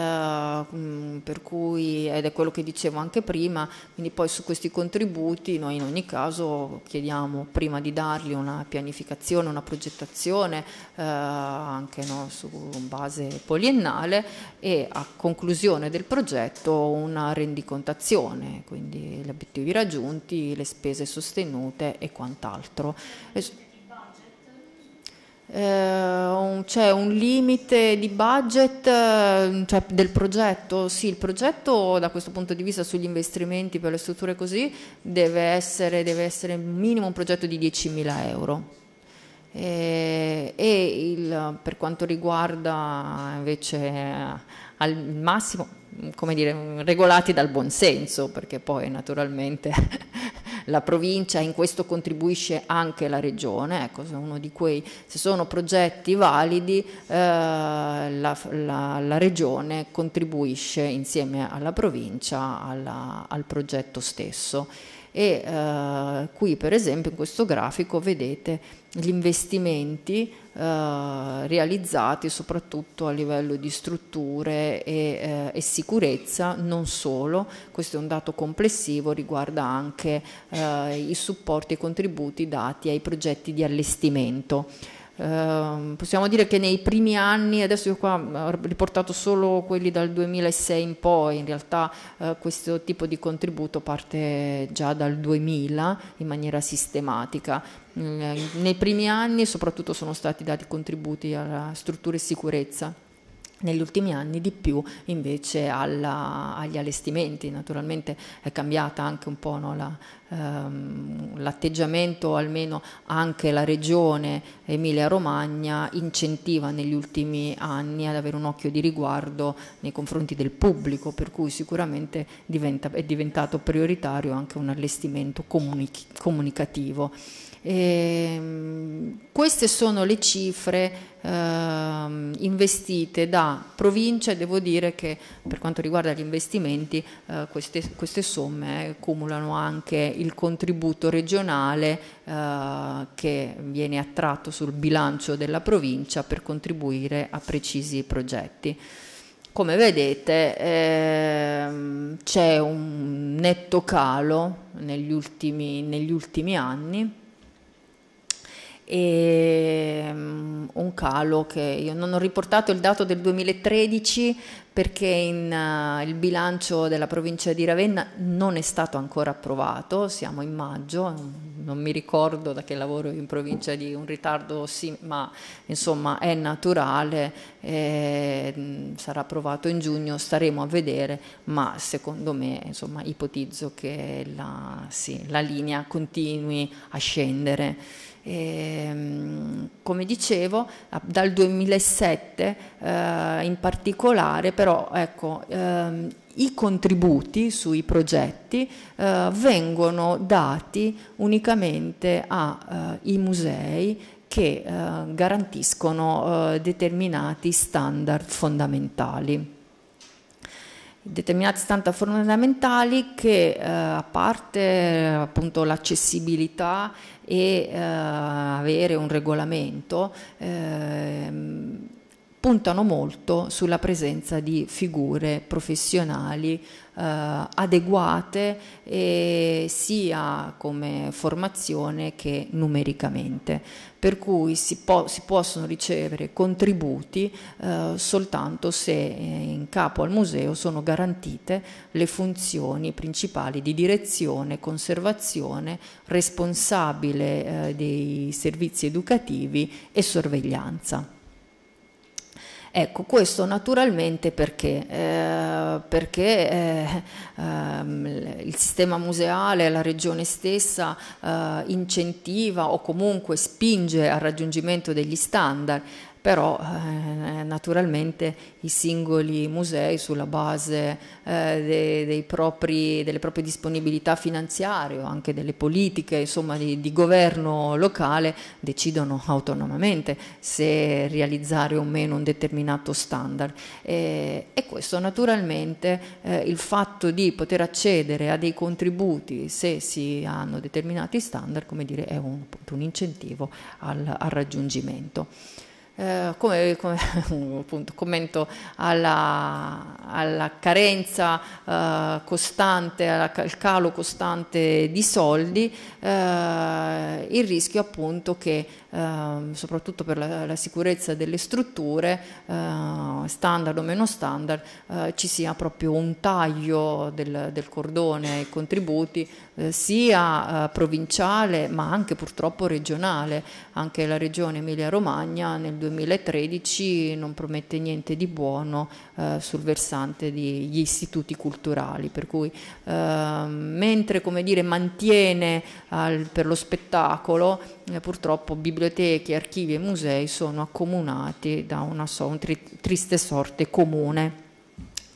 mm, per cui, ed è quello che dicevo anche prima, quindi poi su questi contributi noi in ogni caso chiediamo prima di dargli una pianificazione, una progettazione eh, anche no, su base poliennale e a conclusione del progetto una rendicontazione, quindi gli obiettivi raggiunti, le spese sostenute e quant'altro eh, c'è un limite di budget eh, cioè del progetto, sì il progetto da questo punto di vista sugli investimenti per le strutture così deve essere, deve essere minimo un progetto di 10.000 euro. E, eh, e il, per quanto riguarda invece eh, al massimo, come dire, regolati dal buonsenso, perché poi naturalmente (laughs) la provincia, in questo contribuisce anche la regione, ecco, sono quei, se sono progetti validi eh, la, la, la, regione contribuisce insieme alla provincia alla, al progetto stesso. E eh, qui per esempio in questo grafico vedete gli investimenti eh, realizzati soprattutto a livello di strutture e, eh, e, sicurezza, non solo, questo è un dato complessivo, riguarda anche eh, i supporti e i contributi dati ai progetti di allestimento. Ehm, possiamo dire che nei primi anni, adesso io qua mm, ho riportato solo quelli dal 2006 in poi, in realtà eh, questo tipo di contributo parte già dal 2000 in maniera sistematica. Mm, eh, nei primi anni soprattutto sono stati dati contributi alla struttura e sicurezza negli ultimi anni di più invece alla, agli allestimenti. Naturalmente è cambiata anche un po' no, la, ehm, l'atteggiamento, almeno anche la regione Emilia-Romagna incentiva negli ultimi anni ad avere un occhio di riguardo nei confronti del pubblico, per cui sicuramente diventa, è diventato prioritario anche un allestimento comuni- comunicativo. Ehm, queste sono le cifre eh, investite da provincia e devo dire che per quanto riguarda gli investimenti eh, queste, queste, somme eh, cumulano anche il contributo regionale eh, che viene attratto sul bilancio della provincia per contribuire a precisi progetti. Come vedete ehm, c'è un netto calo negli ultimi, negli ultimi anni e um, un calo che io non ho riportato il dato del 2013 perché in, uh, il bilancio della provincia di Ravenna non è stato ancora approvato, siamo in maggio, non mi ricordo da che lavoro in provincia di un ritardo, sì, ma insomma è naturale, eh, sarà approvato in giugno, staremo a vedere, ma secondo me insomma, ipotizzo che la, sì, la linea continui a scendere. E, ehm, come dicevo, dal 2007 eh, in particolare, però ecco, ehm, i contributi sui progetti eh, vengono dati unicamente ai eh, musei che eh, garantiscono eh, determinati standard fondamentali determinati standard fondamentali che eh, a parte appunto l'accessibilità e eh, avere un regolamento. Ehm, puntano molto sulla presenza di figure professionali eh, adeguate eh, sia come formazione che numericamente, per cui si, po- si possono ricevere contributi eh, soltanto se eh, in capo al museo sono garantite le funzioni principali di direzione, conservazione, responsabile eh, dei servizi educativi e sorveglianza. Ecco, questo naturalmente perché? Eh, perché eh, ehm, il sistema museale, la regione stessa eh, incentiva o comunque spinge al raggiungimento degli standard però eh, naturalmente i singoli musei sulla base eh, dei, dei propri, delle proprie disponibilità finanziarie o anche delle politiche insomma, di, di, governo locale decidono autonomamente se realizzare o meno un determinato standard e, e questo naturalmente eh, il fatto di poter accedere a dei contributi se si hanno determinati standard come dire, è un, un incentivo al, al raggiungimento. Eh, come, come (laughs) appunto, commento alla, alla carenza eh, costante, alla, al calo costante di soldi, eh, il rischio appunto che Ehm, soprattutto per la, la, sicurezza delle strutture, eh, standard o meno standard, eh, ci sia proprio un taglio del, del cordone ai contributi eh, sia eh, provinciale ma anche purtroppo regionale. Anche la regione Emilia-Romagna nel 2013 non promette niente di buono eh, sul versante degli istituti culturali, per cui ehm, mentre come dire, mantiene al, per lo spettacolo eh, purtroppo biblioteca biblioteche, archivi e musei sono accomunati da una so, un tri triste sorte comune.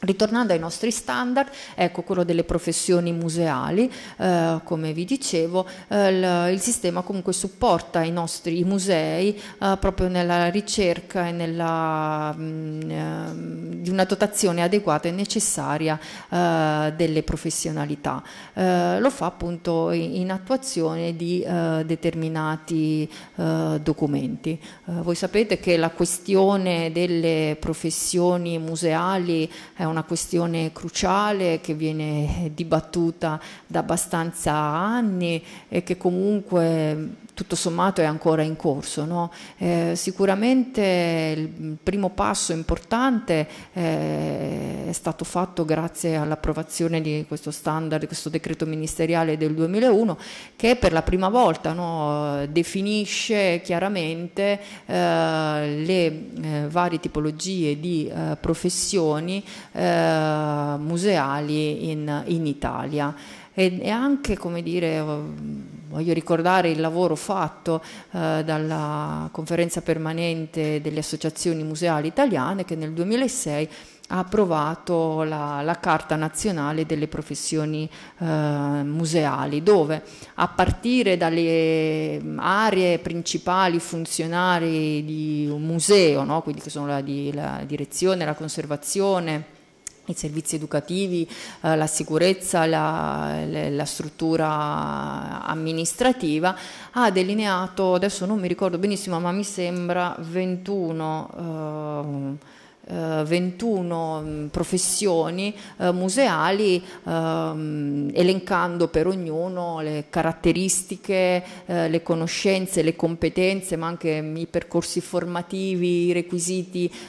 Ritornando ai nostri standard, ecco quello delle professioni museali, eh, come vi dicevo, eh, il sistema comunque supporta i nostri i musei eh, proprio nella ricerca e nella, mh, mm, ehm, di una dotazione adeguata e necessaria eh, delle professionalità. Eh, lo fa appunto in, in attuazione di eh, determinati documenti. voi sapete che la questione delle professioni museali è una una questione cruciale che viene dibattuta da abbastanza anni e che comunque tutto sommato è ancora in corso. No? Eh, sicuramente il primo passo importante eh, è stato fatto grazie all'approvazione di questo standard, di questo decreto ministeriale del 2001 che per la prima volta no, definisce chiaramente eh, le eh, varie tipologie di eh, professioni eh, museali in, in Italia e, e anche, come dire, voglio ricordare il lavoro fatto eh, dalla conferenza permanente delle associazioni museali italiane che nel 2006 ha approvato la, la, Carta nazionale delle professioni eh, museali, dove a partire dalle aree principali funzionali di un museo, no? quindi che sono la, la direzione, la conservazione, i servizi educativi, eh, la sicurezza, la, la, struttura amministrativa, ha delineato, adesso non mi ricordo benissimo, ma mi sembra 21... Eh, 21 eh, mm, professioni eh, museali ehm, elencando per ognuno le caratteristiche, eh, le conoscenze, le competenze ma anche i percorsi formativi, i requisiti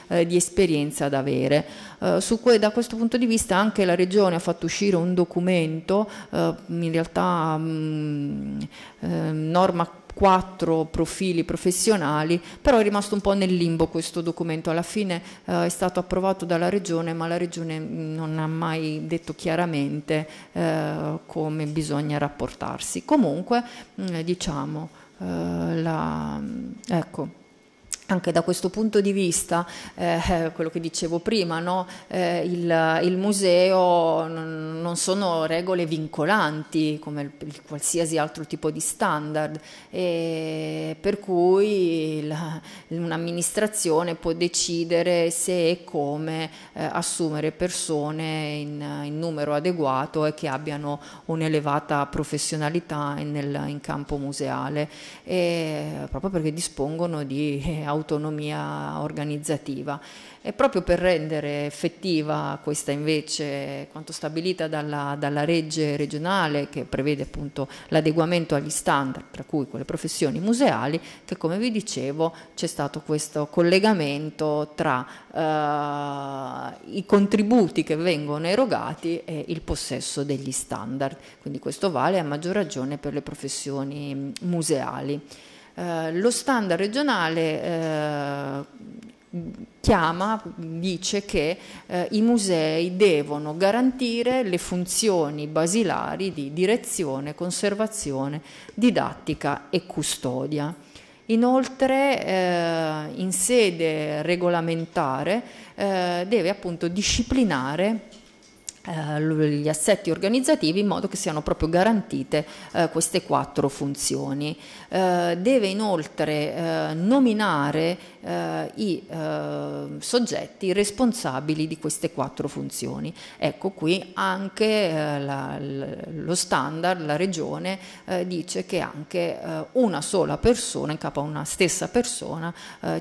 di esperienza da avere. Que da questo punto di vista anche la Regione ha fatto uscire un documento, in realtà mm, ehm, norma quattro profili professionali, però è rimasto un po' nel limbo questo documento, alla fine eh, è stato approvato dalla Regione, ma la Regione mm, non ha mai detto chiaramente eh, come bisogna rapportarsi. Comunque, mm, diciamo, eh, diciamo, la, mm, ecco, anche da questo punto di vista, eh, eh, quello che dicevo prima, no? eh, il, il, museo non, non sono regole vincolanti come il, il qualsiasi altro tipo di standard, per cui la, un'amministrazione può decidere se e come eh, assumere persone in, in, numero adeguato e che abbiano un'elevata professionalità in, nel, in campo museale, e, proprio perché dispongono di autorità eh, autonomia organizzativa. E proprio per rendere effettiva questa invece quanto stabilita dalla, dalla legge regionale che prevede appunto l'adeguamento agli standard, tra cui quelle professioni museali, che come vi dicevo c'è stato questo collegamento tra eh, i contributi che vengono erogati e il possesso degli standard. Quindi questo vale a maggior ragione per le professioni mm, museali. Eh, lo standard regionale eh, chiama, dice che eh, i musei devono garantire le funzioni basilari di direzione, conservazione, didattica e custodia. Inoltre eh, in sede regolamentare eh, deve appunto disciplinare eh, gli assetti organizzativi in modo che siano proprio garantite eh, queste quattro funzioni. Eh, deve inoltre nominare i soggetti responsabili di queste quattro funzioni. Ecco qui anche la, lo standard, la regione dice che anche una sola persona, in capo a una stessa persona,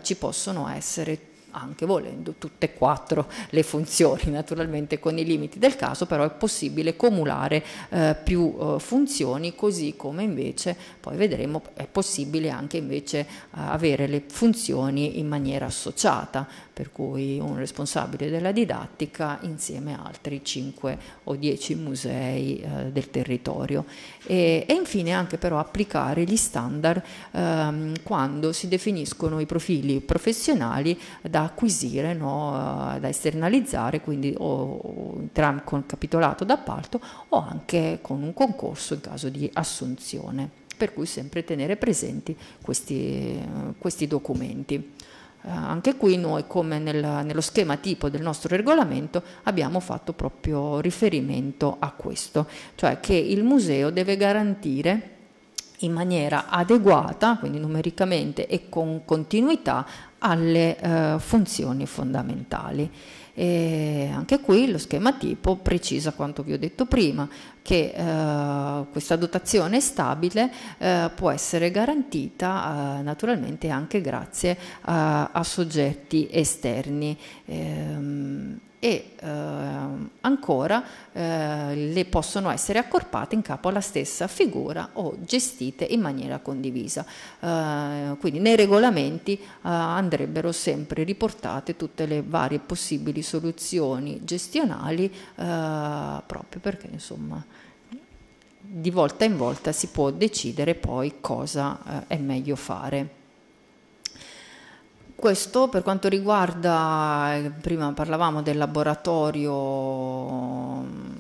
ci possono essere anche volendo tutte e quattro le funzioni, (laughs) naturalmente con i limiti del caso, però è possibile cumulare eh, più eh, funzioni, così come invece, poi vedremo, è possibile anche invece eh, avere le funzioni in maniera associata, per cui un responsabile della didattica insieme a altri 5 o 10 musei eh, del territorio. E, e, infine anche però applicare gli standard ehm, quando si definiscono i profili professionali da da acquisire, no? Eh, da esternalizzare, quindi o, o tram con capitolato d'appalto o anche con un concorso in caso di assunzione. Per cui sempre tenere presenti questi, eh, questi documenti. Eh, anche qui noi, come nel, nello schema tipo del nostro regolamento, abbiamo fatto proprio riferimento a questo, cioè che il museo deve garantire in maniera adeguata, quindi numericamente e con continuità, alle eh, funzioni fondamentali. E anche qui lo schema tipo precisa quanto vi ho detto prima, che eh, questa dotazione stabile eh, può essere garantita eh, naturalmente anche grazie a soggetti esterni. Ehm, e eh, ancora eh, le possono essere accorpate in capo alla stessa figura o gestite in maniera condivisa. Eh, quindi nei regolamenti eh, andrebbero sempre riportate tutte le varie possibili soluzioni gestionali eh, proprio perché insomma di volta in volta si può decidere poi cosa eh, è meglio fare. Questo per quanto riguarda, eh, prima parlavamo del laboratorio, mm,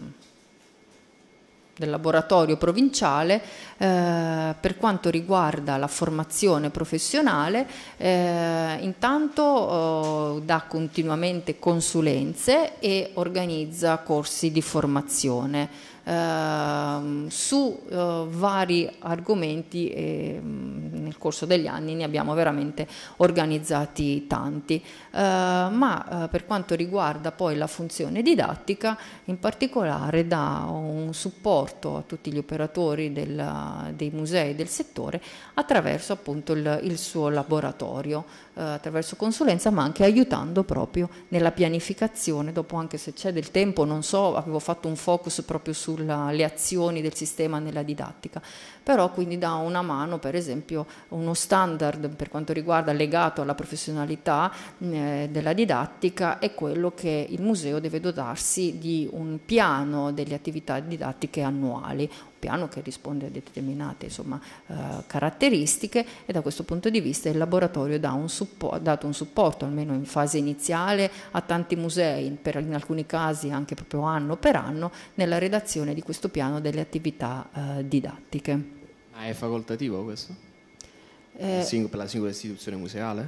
del laboratorio provinciale, eh, per quanto riguarda la formazione professionale, eh, intanto eh, dà continuamente consulenze e organizza corsi di formazione. Ehm, su eh, vari argomenti e mh, mm, nel corso degli anni ne abbiamo veramente organizzati tanti. Eh, ma eh, per quanto riguarda poi la funzione didattica, in particolare dà un supporto a tutti gli operatori del, dei musei del settore attraverso appunto il, il suo laboratorio, eh, attraverso consulenza, ma anche aiutando proprio nella pianificazione, dopo anche se c'è del tempo, non so, avevo fatto un focus proprio su sulle azioni del sistema nella didattica però quindi dà una mano per esempio uno standard per quanto riguarda legato alla professionalità eh, della didattica è quello che il museo deve dotarsi di un piano delle attività didattiche annuali piano che risponde a determinate insomma, eh, caratteristiche e da questo punto di vista il laboratorio dà suppo- ha dato un supporto, almeno in fase iniziale, a tanti musei, per, in alcuni casi anche proprio anno per anno, nella redazione di questo piano delle attività eh, didattiche. Ah, è facoltativo questo? Eh, sing- per la singola istituzione museale?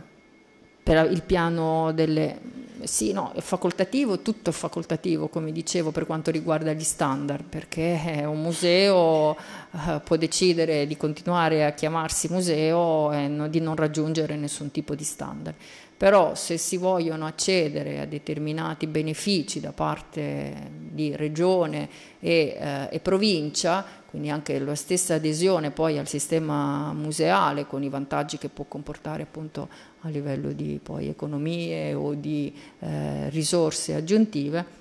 Per il piano delle... Sì, no, è facoltativo, tutto è facoltativo, come dicevo, per quanto riguarda gli standard, perché eh, un museo eh, può decidere di continuare a chiamarsi museo e no, di non raggiungere nessun tipo di standard però se si vogliono accedere a determinati benefici da parte di regione e, eh, e provincia quindi anche la stessa adesione poi al sistema museale con i vantaggi che può comportare appunto a livello di poi economie o di eh, risorse aggiuntive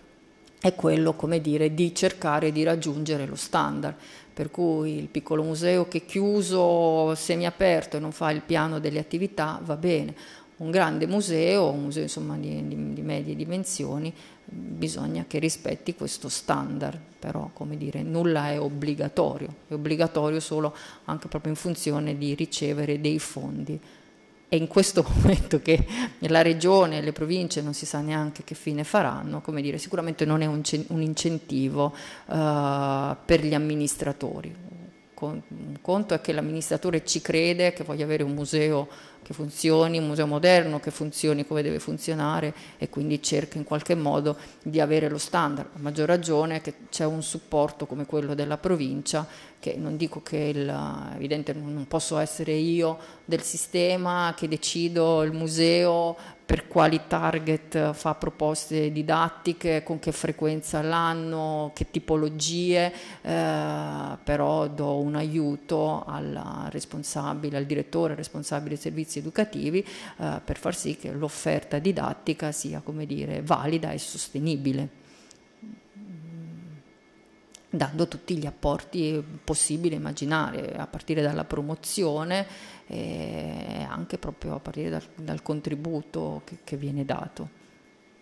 è quello come dire di cercare di raggiungere lo standard per cui il piccolo museo che chiuso semiaperto e non fa il piano delle attività va bene un grande museo, un museo insomma di, di, di medie dimensioni, bisogna che rispetti questo standard, però come dire, nulla è obbligatorio, è obbligatorio solo anche proprio in funzione di ricevere dei fondi. E in questo (laughs) momento che la regione, e le province non si sa neanche che fine faranno, come dire, sicuramente non è un, un incentivo uh, per gli amministratori. un conto è che l'amministratore ci crede, che voglia avere un museo che funzioni, un museo moderno che funzioni come deve funzionare e quindi cerca in qualche modo di avere lo standard, a maggior ragione che c'è un supporto come quello della provincia che non dico che il, evidente non posso essere io del sistema che decido il museo per quali target fa proposte didattiche, con che frequenza l'hanno, che tipologie, eh, però do un aiuto al responsabile, al direttore responsabile dei servizi educativi eh, per far sì che l'offerta didattica sia, come dire, valida e sostenibile dando tutti gli apporti possibili e immaginari, a partire dalla promozione eh, anche proprio a partire dal, dal contributo che, che, viene dato.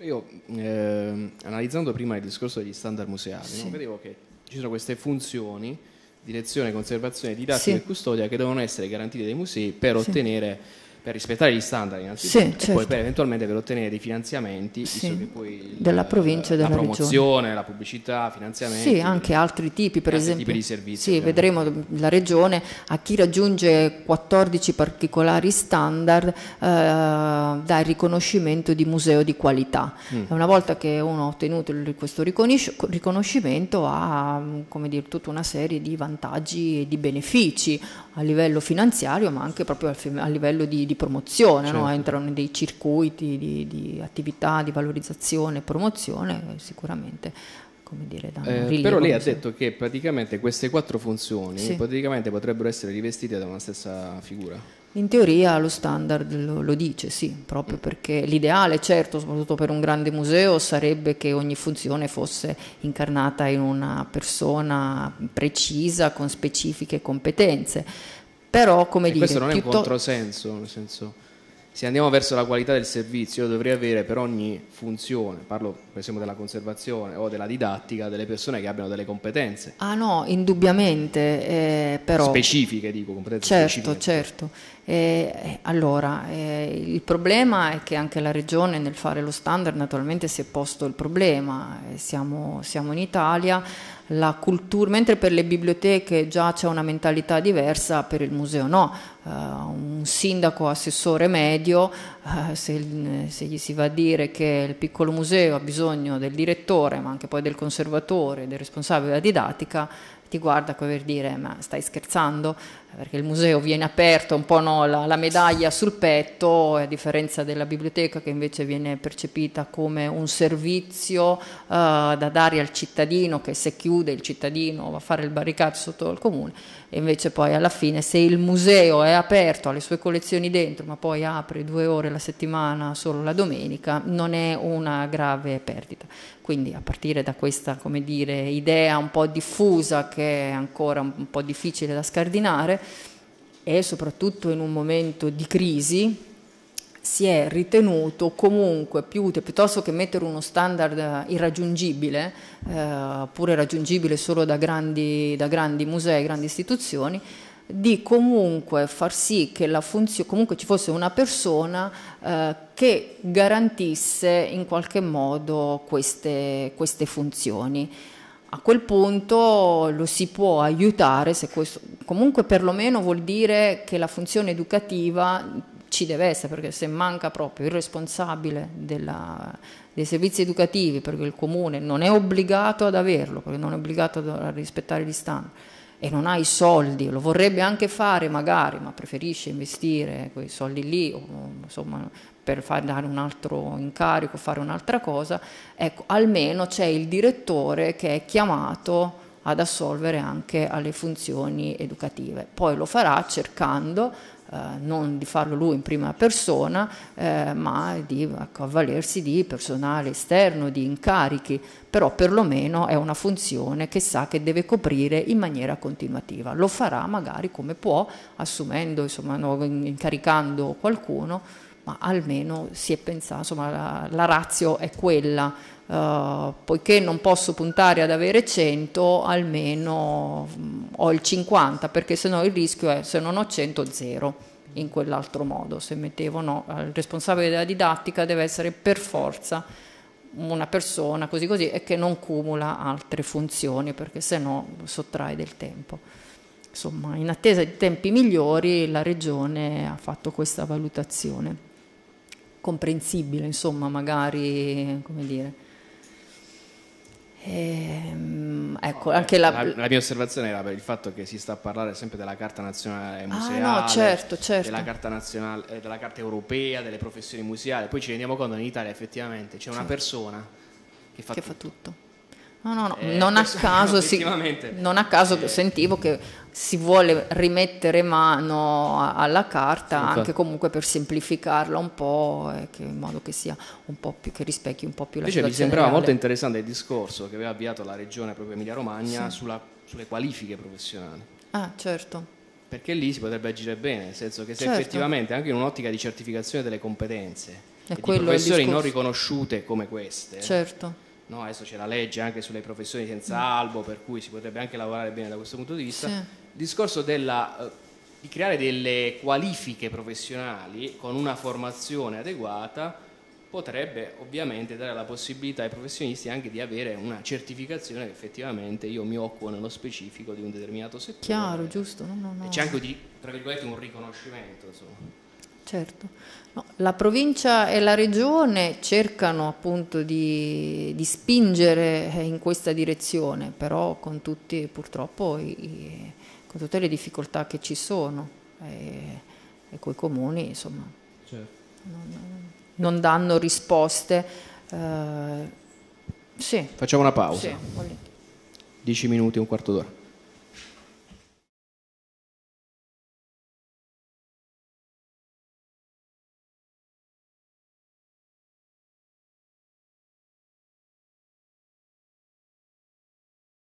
Io eh, analizzando prima il discorso degli standard museali, sì. no? vedevo che ci sono queste funzioni direzione, conservazione, didattica sì. e custodia che devono essere garantite dai musei per sì. ottenere per rispettare gli standard innanzitutto sì, certo. e poi certo. per eventualmente per ottenere dei finanziamenti sì. poi, della eh, provincia e della la promozione, regione. la pubblicità, finanziamenti sì, anche altri tipi per esempio tipi di servizi, sì, vedremo la regione a chi raggiunge 14 particolari standard eh, dà il riconoscimento di museo di qualità mm. una volta che uno ha ottenuto questo riconoscimento ha dire, tutta una serie di vantaggi e di benefici a livello finanziario ma anche proprio a livello di, di promozione, certo. no? entrano nei circuiti di, di, attività di valorizzazione e promozione, eh, sicuramente. Come dire, da eh, rilievo, però lei ha detto che praticamente queste quattro funzioni sì. potrebbero essere rivestite da una stessa figura. In teoria lo standard lo, lo, dice, sì, proprio mm. perché l'ideale, certo, soprattutto per un grande museo, sarebbe che ogni funzione fosse incarnata in una persona precisa, con specifiche competenze però, come e dire, questo non è un controsenso, nel senso se andiamo verso la qualità del servizio, io dovrei avere per ogni funzione, parlo per esempio della conservazione o della didattica, delle persone che abbiano delle competenze. Ah no, indubbiamente, eh, però... Specifiche, dico, competenze certo, specifiche. Certo, certo. Eh, allora, eh, il problema è che anche la Regione nel fare lo standard naturalmente si è posto il problema. Eh, siamo, siamo in Italia la cultura, mentre per le biblioteche già c'è una mentalità diversa, per il museo no. Uh, un sindaco assessore medio, uh, se, se, gli si va a dire che il piccolo museo ha bisogno del direttore, ma anche poi del conservatore, del responsabile della didattica, ti guarda come per dire ma stai scherzando, perché il museo viene aperto, un po' no, la, la, medaglia sul petto, a differenza della biblioteca che invece viene percepita come un servizio uh, da dare al cittadino, che se chiude il cittadino va a fare il barricato sotto il comune, e invece poi alla fine se il museo è aperto, ha le sue collezioni dentro, ma poi apre due ore la settimana solo la domenica, non è una grave perdita. Quindi a partire da questa dire, idea un po' diffusa che è ancora un po' difficile da scardinare, e soprattutto in un momento di crisi si è ritenuto comunque più utile, piuttosto che mettere uno standard irraggiungibile, eh, pure raggiungibile solo da grandi, da grandi musei, grandi istituzioni, di comunque far sì che funzio, comunque ci fosse una persona eh, che garantisse in qualche modo queste, queste funzioni a quel punto lo si può aiutare, se questo, comunque perlomeno vuol dire che la funzione educativa ci deve essere, perché se manca proprio il responsabile della, dei servizi educativi, perché il comune non è obbligato ad averlo, perché non è obbligato a rispettare gli standard, e non ha i soldi, lo vorrebbe anche fare magari, ma preferisce investire quei soldi lì, o, insomma, per far, dare un altro incarico, fare un'altra cosa, ecco, almeno c'è il direttore che è chiamato ad assolvere anche alle funzioni educative. Poi lo farà cercando eh, non di farlo lui in prima persona, eh, ma di ecco, avvalersi di personale esterno, di incarichi, però perlomeno è una funzione che sa che deve coprire in maniera continuativa. Lo farà magari come può, assumendo, insomma, no, incaricando qualcuno ma almeno si è pensato, insomma la, la razio è quella, uh, poiché non posso puntare ad avere 100 almeno mm, ho il 50 perché sennò il rischio è se non ho 100 zero in quell'altro modo, se mettevo no, il responsabile della didattica deve essere per forza una persona così così e che non cumula altre funzioni perché se no sottrae del tempo. Insomma, in attesa di tempi migliori la Regione ha fatto questa valutazione comprensibile, insomma, magari, come dire. Ehm, ecco, no, anche la... La, la... mia osservazione era per il fatto che si sta a parlare sempre della carta nazionale museale, ah, no, certo, certo. Della, carta nazionale, eh, della carta europea, delle professioni museali, poi ci rendiamo conto in Italia effettivamente c'è una persona che fa che tutto. Fa tutto No, no, no. Eh, non, a (laughs) caso, si, non, a caso, eh. sentivo che si vuole rimettere mano alla carta Senza. anche comunque per semplificarla un po' che, in modo che sia un po' più che rispecchi un po' più la Invece mi sembrava reale. molto interessante il discorso che aveva avviato la regione proprio Emilia Romagna sì. sulle qualifiche professionali. Ah, certo. Perché lì si potrebbe agire bene, nel senso che se certo. effettivamente anche in un'ottica di certificazione delle competenze, e, e di professioni non riconosciute come queste, certo No, adesso c'è la legge anche sulle professioni senza mm. albo, per cui si potrebbe anche lavorare bene da questo punto di vista. Sì. Il discorso della, eh, di creare delle qualifiche professionali con una formazione adeguata potrebbe ovviamente dare la possibilità ai professionisti anche di avere una certificazione che effettivamente io mi occupo nello specifico di un determinato settore. Chiaro, giusto. No, no, no. E c'è anche di, un riconoscimento. Insomma. Certo. La provincia e la regione cercano appunto di, di, spingere eh, in questa direzione, però con tutti purtroppo i, con tutte le difficoltà che ci sono e, eh, e coi comuni insomma certo. non, non, danno risposte. Eh, sì. Facciamo una pausa. Sì, 10 minuti, un quarto d'ora.